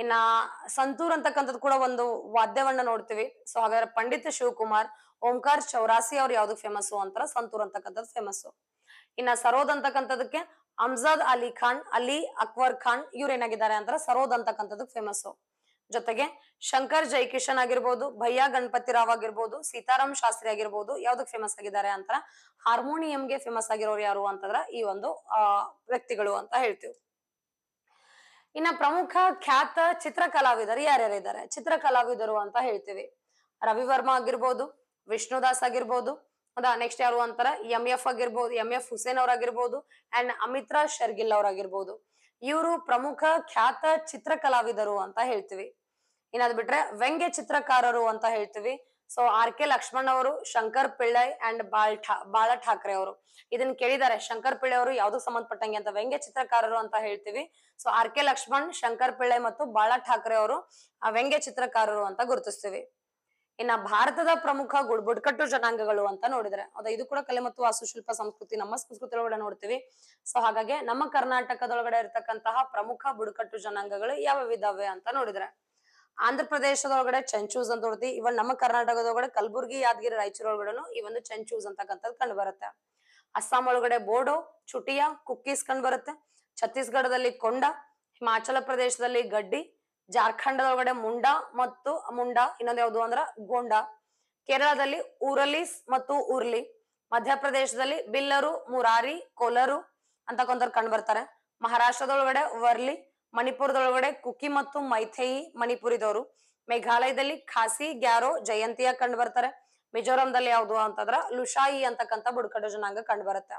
ಇನ್ನ ಸಂತೂರ್ ಅಂತಕ್ಕಂಥದ್ದು ಕೂಡ ಒಂದು ವಾದ್ಯವನ್ನ ನೋಡ್ತೀವಿ ಸೊ ಹಾಗಾದ್ರೆ ಪಂಡಿತ್ ಶಿವಕುಮಾರ್ ಓಂಕಾರ್ ಚೌರಾಸಿ ಅವ್ರು ಯಾವ್ದು ಫೇಮಸ್ ಅಂತಾರ ಸಂತೂರ್ ಅಂತಕ್ಕಂಥದ್ದು ಫೇಮಸ್ ಇನ್ನ ಸರೋದ್ ಅಂತಕ್ಕಂಥದಕ್ಕೆ ಅಮ್ಜದ್ ಅಲಿ ಖಾನ್ ಅಲಿ ಅಕ್ಬರ್ ಖಾನ್ ಇವ್ರು ಏನಾಗಿದ್ದಾರೆ ಅಂತಾರ ಸರೋದ್ ಅಂತಕ್ಕಂಥದ್ದು ಫೇಮಸ್ ಜೊತೆಗೆ ಶಂಕರ್ ಜೈಕಿಶನ್ ಆಗಿರ್ಬೋದು ಭಯ್ಯ ಗಣಪತಿ ರಾವ್ ಆಗಿರ್ಬೋದು ಸೀತಾರಾಮ್ ಶಾಸ್ತ್ರಿ ಆಗಿರ್ಬೋದು ಯಾವ್ದಕ್ ಫೇಮಸ್ ಆಗಿದ್ದಾರೆ ಅಂತ ಹಾರ್ಮೋನಿಯಂಗೆ ಫೇಮಸ್ ಆಗಿರೋರು ಯಾರು ಅಂತಂದ್ರ ಈ ಒಂದು ಆ ವ್ಯಕ್ತಿಗಳು ಅಂತ ಹೇಳ್ತೀವಿ ಇನ್ನ ಪ್ರಮುಖ ಖ್ಯಾತ ಚಿತ್ರಕಲಾವಿದರು ಕಲಾವಿದರು ಯಾರ್ಯಾರಿದ್ದಾರೆ ಚಿತ್ರಕಲಾವಿದರು ಅಂತ ಹೇಳ್ತೀವಿ ರವಿವರ್ಮ ಆಗಿರ್ಬೋದು ವಿಷ್ಣುದಾಸ್ ಆಗಿರ್ಬೋದು ಹೌದಾ ನೆಕ್ಸ್ಟ್ ಯಾರು ಅಂತಾರ ಎಂ ಎಫ್ ಆಗಿರ್ಬೋದು ಎಂ ಎಫ್ ಹುಸೇನ್ ಅವ್ರ ಆಗಿರ್ಬೋದು ಅಂಡ್ ಅಮಿತ್ರಾ ಶರ್ಗಿಲ್ ಅವ್ರ ಆಗಿರ್ಬೋದು ಇವರು ಪ್ರಮುಖ ಖ್ಯಾತ ಚಿತ್ರಕಲಾವಿದರು ಅಂತ ಹೇಳ್ತೀವಿ ಇನ್ನಾದ್ಬಿಟ್ರೆ ಬಿಟ್ರೆ ವ್ಯಂಗ್ಯ ಚಿತ್ರಕಾರರು ಅಂತ ಹೇಳ್ತೀವಿ ಸೊ ಆರ್ ಕೆ ಲಕ್ಷ್ಮಣ್ ಅವರು ಶಂಕರ್ ಪಿಳ್ಳೈ ಅಂಡ್ ಬಾಳ್ ಬಾಳ ಠಾಕ್ರೆ ಅವರು ಇದನ್ನ ಕೇಳಿದ್ದಾರೆ ಶಂಕರ್ ಪಿಳ್ಳೈ ಅವರು ಯಾವ್ದು ಸಂಬಂಧಪಟ್ಟಂಗೆ ಅಂತ ವ್ಯಂಗ್ಯ ಚಿತ್ರಕಾರರು ಅಂತ ಹೇಳ್ತೀವಿ so R K Laxman Shankar Pillai ಮತ್ತು ಬಾಳ ಠಾಕ್ರೆ ಅವರು ಆ ವ್ಯಂಗ್ಯ ಚಿತ್ರಕಾರರು ಅಂತ ಗುರುತಿಸ್ತೀವಿ ಇನ್ನ ಭಾರತದ ಪ್ರಮುಖ ಗುಡ್ ಜನಾಂಗಗಳು ಅಂತ ನೋಡಿದ್ರೆ ಅದ ಇದು ಕೂಡ ಕಲೆ ಮತ್ತು ವಾಸುಶಿಲ್ಪ ಸಂಸ್ಕೃತಿ ನಮ್ಮ ಸಂಸ್ಕೃತಿ ಒಳಗಡೆ ನೋಡ್ತೀವಿ ಸೊ ಹಾಗಾಗಿ ನಮ್ಮ ಕರ್ನಾಟಕದೊಳಗಡೆ ಇರತಕ್ಕಂತಹ ಪ್ರಮುಖ ಬುಡಕಟ್ಟು ಜನಾಂಗಗಳು ವಿಧವೇ ಅಂತ ನೋಡಿದ್ರೆ ಆಂಧ್ರ ಪ್ರದೇಶದೊಳಗಡೆ ಚಂಚೂಸ್ ಅಂತ ಹೊಡ್ತಿ ಇವನ್ ನಮ್ಮ ಕರ್ನಾಟಕದೊಳಗಡೆ ಕಲಬುರ್ಗಿ ಯಾದಗಿರಿ ರಾಯಚೂರು ಒಳಗಡೆನು ಈ ಚಂಚೂಸ್ ಅಂತಕ್ಕಂಥದ್ದು ಕಂಡು ಬರುತ್ತೆ ಅಸ್ಸಾಂ ಒಳಗಡೆ ಬೋಡೋ ಚುಟಿಯಾ ಕುಕ್ಕೀಸ್ ಕಂಡು ಬರುತ್ತೆ ಛತ್ತೀಸ್ಗಢದಲ್ಲಿ ಕೊಂಡ ಹಿಮಾಚಲ ಪ್ರದೇಶದಲ್ಲಿ ಗಡ್ಡಿ ಜಾರ್ಖಂಡ್ ಒಳಗಡೆ ಮುಂಡಾ ಮತ್ತು ಮುಂಡಾ ಇನ್ನೊಂದು ಯಾವುದು ಅಂದ್ರ ಗೊಂಡ ಕೇರಳದಲ್ಲಿ ಊರಲಿಸ್ ಮತ್ತು ಉರ್ಲಿ ಮಧ್ಯಪ್ರದೇಶದಲ್ಲಿ ಬಿಲ್ಲರು ಮುರಾರಿ ಕೋಲರು ಅಂತಕ್ಕಂಥವ್ರು ಕಂಡು ಬರ್ತಾರೆ ಮಹಾರಾಷ್ಟ್ರದೊಳಗಡೆ ವರ್ಲಿ ಮಣಿಪುರದೊಳಗಡೆ ಕುಕಿ ಮತ್ತು ಮೈಥೈ ಮಣಿಪುರಿದವರು ಮೇಘಾಲಯದಲ್ಲಿ ಖಾಸಿ ಗ್ಯಾರೋ ಜಯಂತಿಯ ಕಂಡು ಬರ್ತಾರೆ ಮಿಜೋರಾಂದಲ್ಲಿ ಯಾವುದು ಅಂತಂದ್ರ ಲುಶಾಯಿ ಅಂತಕ್ಕಂಥ ಬುಡಕಟ್ಟು ಜನಾಂಗ ಕಂಡು ಬರುತ್ತೆ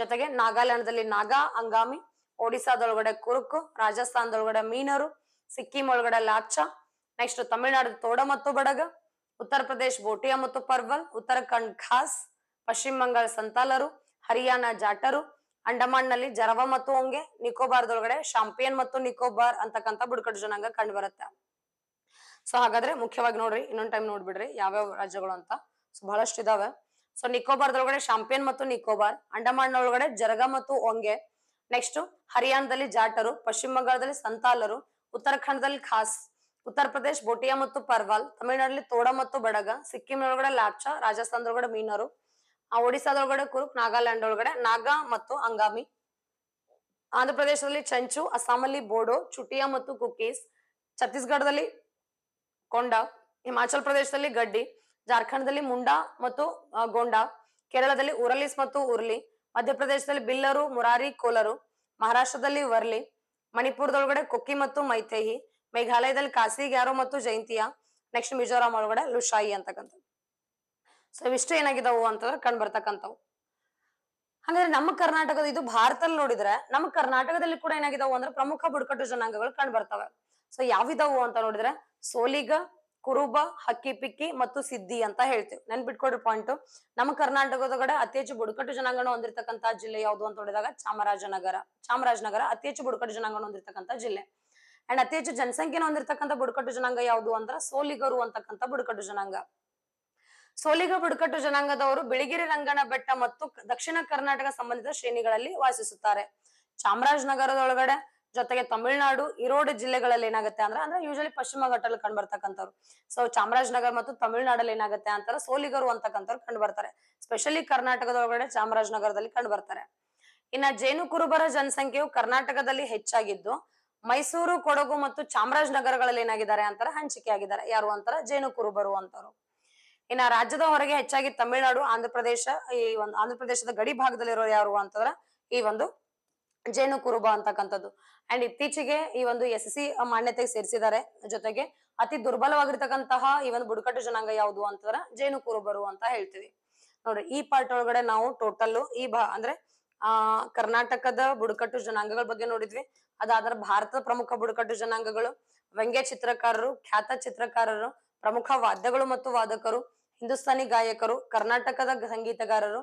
ಜೊತೆಗೆ ನಾಗಾಲ್ಯಾಂಡ್ದಲ್ಲಿ ನಾಗಾ ಅಂಗಾಮಿ ಒಡಿಸಾದೊಳಗಡೆ ಕುರುಕು ರಾಜಸ್ಥಾನದೊಳಗಡೆ ಮೀನರು ಸಿಕ್ಕಿಂ ಒಳಗಡೆ ಲಾಚ ನೆಕ್ಸ್ಟ್ ತಮಿಳುನಾಡು ತೋಡ ಮತ್ತು ಬಡಗ ಉತ್ತರ ಪ್ರದೇಶ ಬೋಟಿಯಾ ಮತ್ತು ಪರ್ವಲ್ ಉತ್ತರಾಖಂಡ್ ಖಾಸ್ ಪಶ್ಚಿಮ ಬಂಗಾಳ ಸಂತಾಲರು ಹರಿಯಾಣ ಜಾಟರು ಅಂಡಮಾನ್ ನಲ್ಲಿ ಜರವ ಮತ್ತು ಒಂಗೆ ನಿಕೋಬಾರ್ದೊಳಗಡೆ ಶಾಂಪಿಯನ್ ಮತ್ತು ನಿಕೋಬಾರ್ ಅಂತಕ್ಕಂಥ ಬುಡಕಟ್ಟು ಜನಾಂಗ ಕಂಡು ಬರುತ್ತೆ ಸೊ ಹಾಗಾದ್ರೆ ಮುಖ್ಯವಾಗಿ ನೋಡ್ರಿ ಇನ್ನೊಂದ್ ಟೈಮ್ ನೋಡ್ಬಿಡ್ರಿ ಯಾವ್ಯಾವ ರಾಜ್ಯಗಳು ಅಂತ ಸೊ ಬಹಳಷ್ಟು ಇದಾವೆ ಸೊ ನಿಕೋಬಾರ್ದೊಳಗಡೆ ಶಾಂಪಿಯನ್ ಮತ್ತು ನಿಕೋಬಾರ್ ಅಂಡಮಾನ್ ಒಳಗಡೆ ಜರಗ ಮತ್ತು ಒಂಗೆ ನೆಕ್ಸ್ಟ್ ಹರಿಯಾಣದಲ್ಲಿ ಜಾಟರು ಪಶ್ಚಿಮ ಬಂಗಾಳದಲ್ಲಿ ಸಂತಾಲರು ಉತ್ತರಾಖಂಡದಲ್ಲಿ ಖಾಸ್ ಉತ್ತರ ಪ್ರದೇಶ ಬೋಟಿಯಾ ಮತ್ತು ಪರ್ವಾಲ್ ತಮಿಳುನಾಡಲ್ಲಿ ತೋಡ ಮತ್ತು ಬಡಗ ಸಿಕ್ಕಿಂ ಒಳಗಡೆ ಲಾಪ್ಚಾ ರಾಜಸ್ಥಾನದೊಳಗಡೆ ಮೀನರು ಆ ಒಡಿಸಾದೊಳಗಡೆ ಕುರುಕ್ ನಾಗಾಲ್ಯಾಂಡ್ ಒಳಗಡೆ ನಾಗಾ ಮತ್ತು ಅಂಗಾಮಿ ಆಂಧ್ರ ಪ್ರದೇಶದಲ್ಲಿ ಚಂಚು ಅಸ್ಸಾಮಲ್ಲಿ ಬೋಡೋ ಚುಟಿಯಾ ಮತ್ತು ಕುಕೀಸ್ ಛತ್ತೀಸ್ಗಢದಲ್ಲಿ ಕೊಂಡಾ ಹಿಮಾಚಲ್ ಪ್ರದೇಶದಲ್ಲಿ ಗಡ್ಡಿ ಜಾರ್ಖಂಡ್ದಲ್ಲಿ ಮುಂಡಾ ಮತ್ತು ಗೊಂಡಾ ಕೇರಳದಲ್ಲಿ ಉರಲಿಸ್ ಮತ್ತು ಉರ್ಲಿ ಮಧ್ಯಪ್ರದೇಶದಲ್ಲಿ ಬಿಲ್ಲರು ಮುರಾರಿ ಕೋಲರು ಮಹಾರಾಷ್ಟ್ರದಲ್ಲಿ ವರ್ಲಿ ಮಣಿಪುರದೊಳಗಡೆ ಕೊಕ್ಕಿ ಮತ್ತು ಮೈತೇಹಿ ಮೇಘಾಲಯದಲ್ಲಿ ಕಾಸಿ ಗ್ಯಾರೋ ಮತ್ತು ಜೈಂತಿಯಾ ನೆಕ್ಸ್ಟ್ ಮಿಜೋರಾಂ ಒಳಗಡೆ ಲುಶಾಯಿ ಅಂತಕ್ಕಂಥ ಸೊ ಇವಿಷ್ಟು ಏನಾಗಿದಾವು ಅಂತಂದ್ರೆ ಕಂಡು ಬರ್ತಕ್ಕಂಥವು ಹಾಗಾದ್ರೆ ನಮ್ಮ ಕರ್ನಾಟಕದ ಇದು ಭಾರತದಲ್ಲಿ ನೋಡಿದ್ರೆ ನಮ್ಮ ಕರ್ನಾಟಕದಲ್ಲಿ ಕೂಡ ಏನಾಗಿದಾವು ಅಂದ್ರೆ ಪ್ರಮುಖ ಬುಡಕಟ್ಟು ಜನಾಂಗಗಳು ಕಂಡು ಬರ್ತವೆ ಸೊ ಯಾವಿದಾವು ಅಂತ ನೋಡಿದ್ರೆ ಸೋಲಿಗ ಕುರುಬ ಹಕ್ಕಿ ಪಿಕ್ಕಿ ಮತ್ತು ಸಿದ್ಧಿ ಅಂತ ಹೇಳ್ತೀವಿ ಬಿಟ್ಕೊಡ್ರಿ ಪಾಯಿಂಟ್ ನಮ್ಮ ಕರ್ನಾಟಕದ ಕಡೆ ಅತಿ ಹೆಚ್ಚು ಬುಡಕಟ್ಟು ಜನಾಂಗಣ ಹೊಂದಿರತಕ್ಕಂತಹ ಜಿಲ್ಲೆ ಯಾವುದು ಅಂತ ನೋಡಿದಾಗ ಚಾಮರಾಜನಗರ ಚಾಮರಾಜನಗರ ಅತಿ ಹೆಚ್ಚು ಬುಡಕಟ್ಟು ಜನಾಂಗಣ ಹೊಂದಿರತಕ್ಕಂಥ ಜಿಲ್ಲೆ ಅಂಡ್ ಅತಿ ಹೆಚ್ಚು ಜನಸಂಖ್ಯೆನ ಹೊಂದಿರತಕ್ಕಂಥ ಬುಡಕಟ್ಟು ಜನಾಂಗ ಯಾವುದು ಅಂದ್ರೆ ಸೋಲಿಗರು ಅಂತಕ್ಕಂಥ ಬುಡಕಟ್ಟು ಜನಾಂಗ ಸೋಲಿಗ ಬುಡಕಟ್ಟು ಜನಾಂಗದವರು ಬಿಳಿಗಿರಿ ರಂಗನ ಬೆಟ್ಟ ಮತ್ತು ದಕ್ಷಿಣ ಕರ್ನಾಟಕ ಸಂಬಂಧಿತ ಶ್ರೇಣಿಗಳಲ್ಲಿ ವಾಸಿಸುತ್ತಾರೆ ಚಾಮರಾಜನಗರದೊಳಗಡೆ ಜೊತೆಗೆ ತಮಿಳುನಾಡು ಈರೋಡು ಜಿಲ್ಲೆಗಳಲ್ಲಿ ಏನಾಗುತ್ತೆ ಅಂದ್ರೆ ಅಂದ್ರೆ ಯೂಶಲಿ ಪಶ್ಚಿಮ ಘಟ್ಟದಲ್ಲಿ ಕಂಡು ಬರ್ತಕ್ಕಂಥವ್ರು ಸೊ ಚಾಮರಾಜನಗರ ಮತ್ತು ತಮಿಳುನಾಡಲ್ಲಿ ಏನಾಗುತ್ತೆ ಅಂತಾರೆ ಸೋಲಿಗರು ಅಂತಕ್ಕಂಥವ್ರು ಕಂಡು ಬರ್ತಾರೆ ಸ್ಪೆಷಲಿ ಕರ್ನಾಟಕದೊಳಗಡೆ ಚಾಮರಾಜನಗರದಲ್ಲಿ ಕಂಡು ಬರ್ತಾರೆ ಇನ್ನ ಜೇನು ಕುರುಬರ ಜನಸಂಖ್ಯೆಯು ಕರ್ನಾಟಕದಲ್ಲಿ ಹೆಚ್ಚಾಗಿದ್ದು ಮೈಸೂರು ಕೊಡಗು ಮತ್ತು ಚಾಮರಾಜನಗರಗಳಲ್ಲಿ ಏನಾಗಿದ್ದಾರೆ ಅಂತಾರೆ ಹಂಚಿಕೆ ಆಗಿದ್ದಾರೆ ಯಾರು ಅಂತಾರೆ ಜೇನು ಕುರುಬರು ಅಂತವ್ರು ಇನ್ನ ರಾಜ್ಯದ ಹೊರಗೆ ಹೆಚ್ಚಾಗಿ ತಮಿಳುನಾಡು ಆಂಧ್ರಪ್ರದೇಶ ಈ ಒಂದು ಆಂಧ್ರಪ್ರದೇಶದ ಗಡಿ ಭಾಗದಲ್ಲಿರೋ ಯಾರು ಅಂತಂದ್ರ ಈ ಒಂದು ಜೇನು ಕುರುಬ ಅಂತಕ್ಕಂಥದ್ದು ಅಂಡ್ ಇತ್ತೀಚೆಗೆ ಈ ಒಂದು ಎಸ್ ಸಿ ಮಾನ್ಯತೆಗೆ ಸೇರಿಸಿದ್ದಾರೆ ಜೊತೆಗೆ ಅತಿ ದುರ್ಬಲವಾಗಿರ್ತಕ್ಕಂತಹ ಈ ಒಂದು ಬುಡಕಟ್ಟು ಜನಾಂಗ ಯಾವುದು ಅಂತಂದ್ರ ಜೇನು ಕುರುಬರು ಅಂತ ಹೇಳ್ತೀವಿ ನೋಡ್ರಿ ಈ ಪಾರ್ಟ್ ಒಳಗಡೆ ನಾವು ಟೋಟಲ್ ಈ ಭಾ ಅಂದ್ರೆ ಆ ಕರ್ನಾಟಕದ ಬುಡಕಟ್ಟು ಜನಾಂಗಗಳ ಬಗ್ಗೆ ನೋಡಿದ್ವಿ ಅದಾದ್ರೆ ಭಾರತದ ಪ್ರಮುಖ ಬುಡಕಟ್ಟು ಜನಾಂಗಗಳು ವ್ಯಂಗ್ಯ ಚಿತ್ರಕಾರರು ಖ್ಯಾತ ಚಿತ್ರಕಾರರು ಪ್ರಮುಖ ವಾದ್ಯಗಳು ಮತ್ತು ವಾದಕರು ಹಿಂದೂಸ್ತಾನಿ ಗಾಯಕರು ಕರ್ನಾಟಕದ ಸಂಗೀತಗಾರರು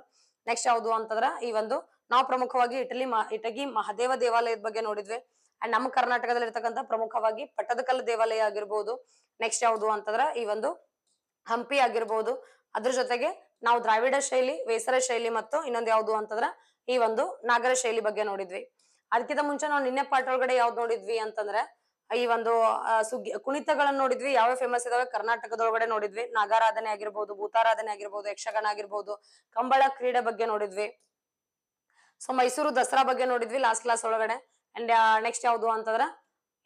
ನೆಕ್ಸ್ಟ್ ಯಾವುದು ಅಂತಂದ್ರ ಈ ಒಂದು ನಾವು ಪ್ರಮುಖವಾಗಿ ಇಟಲಿ ಇಟಗಿ ಮಹಾದೇವ ದೇವಾಲಯದ ಬಗ್ಗೆ ನೋಡಿದ್ವಿ ಅಂಡ್ ನಮ್ಮ ಕರ್ನಾಟಕದಲ್ಲಿ ಇರ್ತಕ್ಕಂಥ ಪ್ರಮುಖವಾಗಿ ಪಟ್ಟದಕಲ್ಲು ದೇವಾಲಯ ಆಗಿರ್ಬೋದು ನೆಕ್ಸ್ಟ್ ಯಾವುದು ಅಂತಂದ್ರ ಈ ಒಂದು ಹಂಪಿ ಆಗಿರ್ಬೋದು ಅದ್ರ ಜೊತೆಗೆ ನಾವು ದ್ರಾವಿಡ ಶೈಲಿ ವೇಸರ ಶೈಲಿ ಮತ್ತು ಇನ್ನೊಂದು ಯಾವುದು ಅಂತಂದ್ರ ಈ ಒಂದು ನಾಗರ ಶೈಲಿ ಬಗ್ಗೆ ನೋಡಿದ್ವಿ ಅದಕ್ಕಿಂತ ಮುಂಚೆ ನಾವು ನಿನ್ನೆ ಪಾಠ ಒಳಗಡೆ ಯಾವ್ದು ನೋಡಿದ್ವಿ ಅಂತಂದ್ರೆ ಈ ಒಂದು ಸುಗ್ಗಿ ಕುಣಿತಗಳನ್ನ ನೋಡಿದ್ವಿ ಯಾವ ಫೇಮಸ್ ಇದಾವೆ ಕರ್ನಾಟಕದೊಳಗಡೆ ನೋಡಿದ್ವಿ ನಾಗಾರಾಧನೆ ಆಗಿರ್ಬೋದು ಭೂತಾರಾಧನೆ ಆಗಿರ್ಬೋದು ಯಕ್ಷಗಾನ ಆಗಿರ್ಬೋದು ಕಂಬಳ ಕ್ರೀಡೆ ಬಗ್ಗೆ ನೋಡಿದ್ವಿ ಸೊ ಮೈಸೂರು ದಸರಾ ಬಗ್ಗೆ ನೋಡಿದ್ವಿ ಲಾಸ್ಟ್ ಕ್ಲಾಸ್ ಒಳಗಡೆ ಅಂಡ್ ನೆಕ್ಸ್ಟ್ ಯಾವ್ದು ಅಂತಂದ್ರ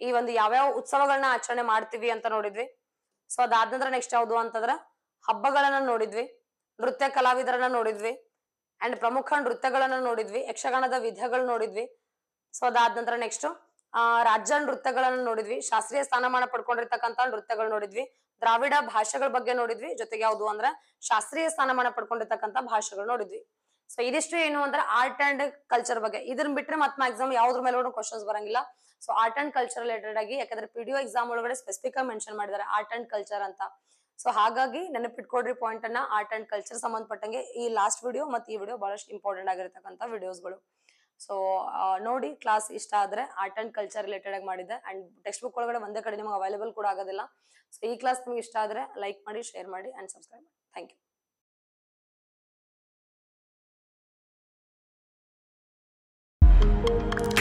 ಈ ಒಂದು ಯಾವ್ಯಾವ ಉತ್ಸವಗಳನ್ನ ಆಚರಣೆ ಮಾಡ್ತೀವಿ ಅಂತ ನೋಡಿದ್ವಿ ಸೊ ಅದಾದ ನಂತರ ನೆಕ್ಸ್ಟ್ ಯಾವ್ದು ಅಂತಂದ್ರ ಹಬ್ಬಗಳನ್ನ ನೋಡಿದ್ವಿ ನೃತ್ಯ ಕಲಾವಿದರನ್ನ ನೋಡಿದ್ವಿ ಅಂಡ್ ಪ್ರಮುಖ ನೃತ್ಯಗಳನ್ನ ನೋಡಿದ್ವಿ ಯಕ್ಷಗಾನದ ವಿಧಗಳು ನೋಡಿದ್ವಿ ಸೊ ಅದಾದ ನಂತರ ನೆಕ್ಸ್ಟ್ ಆ ರಾಜ್ಯ ನೃತ್ಯಗಳನ್ನ ನೋಡಿದ್ವಿ ಶಾಸ್ತ್ರೀಯ ಸ್ಥಾನಮಾನ ಪಡ್ಕೊಂಡಿರ್ತಕ್ಕಂತ ನೃತ್ಯಗಳು ನೋಡಿದ್ವಿ ದ್ರಾವಿಡ ಭಾಷೆಗಳ ಬಗ್ಗೆ ನೋಡಿದ್ವಿ ಜೊತೆಗೆ ಯಾವುದು ಅಂದ್ರೆ ಶಾಸ್ತ್ರೀಯ ಸ್ಥಾನಮಾನ ಪಡ್ಕೊಂಡಿರ್ತಕ್ಕಂತ ಭಾಷೆಗಳು ನೋಡಿದ್ವಿ ಸೊ ಇದಿಷ್ಟು ಏನು ಅಂದ್ರೆ ಆರ್ಟ್ ಅಂಡ್ ಕಲ್ಚರ್ ಬಗ್ಗೆ ಇದನ್ನ ಬಿಟ್ರೆ ಮತ್ತೆ ಮ್ಯಾಕ್ಸಿಮಮ್ ಯಾವ್ದ್ರ ಮೇಲೆ ಕ್ವಶನ್ಸ್ ಬರಂಗಿಲ್ಲ so art and culture related ಆಗಿ ಯಾಕಂದ್ರೆ ಪಿಡಿಒ ಎಕ್ಸಾಮ್ ಒಳಗಡೆ ಸ್ಪೆಸಿಫಿಕ್ ಆಗಿ ಮೆನ್ಷನ್ ಮಾಡಿದ್ದಾರೆ ಆರ್ಟ್ ಅಂಡ್ ಕಲ್ಚರ್ ಅಂತ ಸೊ ಹಾಗಾಗಿ ನೆನಪಿಟ್ಕೊಡ್ರಿ ಪಾಯಿಂಟ್ ಅನ್ನ ಆರ್ಟ್ ಅಂಡ್ ಕಲ್ಚರ್ ಸಂಬಂಧಪಟ್ಟಂಗೆ ಈ ಲಾಸ್ಟ್ ವಿಡಿಯೋ ಮತ್ತೆ ಈ ವಿಡಿಯೋ ಬಹಳಷ್ಟು ಇಂಪಾರ್ಟೆಂಟ್ ಆಗಿರತಕ್ಕಂತ ವಿಡಿಯೋಸ್ಗಳು ಸೊ ನೋಡಿ ಕ್ಲಾಸ್ ಇಷ್ಟ ಆದ್ರೆ ಆರ್ಟ್ ಅಂಡ್ ಕಲ್ಚರ್ ರಿಲೇಟೆಡ್ ಆಗಿ ಮಾಡಿದೆ ಅಂಡ್ ಟೆಕ್ಸ್ಟ್ ಬುಕ್ ಒಳಗಡೆ ಒಂದೇ ಕಡೆ ನಿಮಗೆ ಅವೈಲೇಬಲ್ ಕೂಡ ಆಗೋದಿಲ್ಲ ಸೊ ಈ ಕ್ಲಾಸ್ ನಿಮ್ಗೆ ಇಷ್ಟ ಆದ್ರೆ ಲೈಕ್ ಮಾಡಿ ಶೇರ್ ಮಾಡಿ ಅಂಡ್ ಸಬ್ಸ್ಕ್ರೈಬ್ ಮಾಡಿ ಥ್ಯಾಂಕ್ ಯು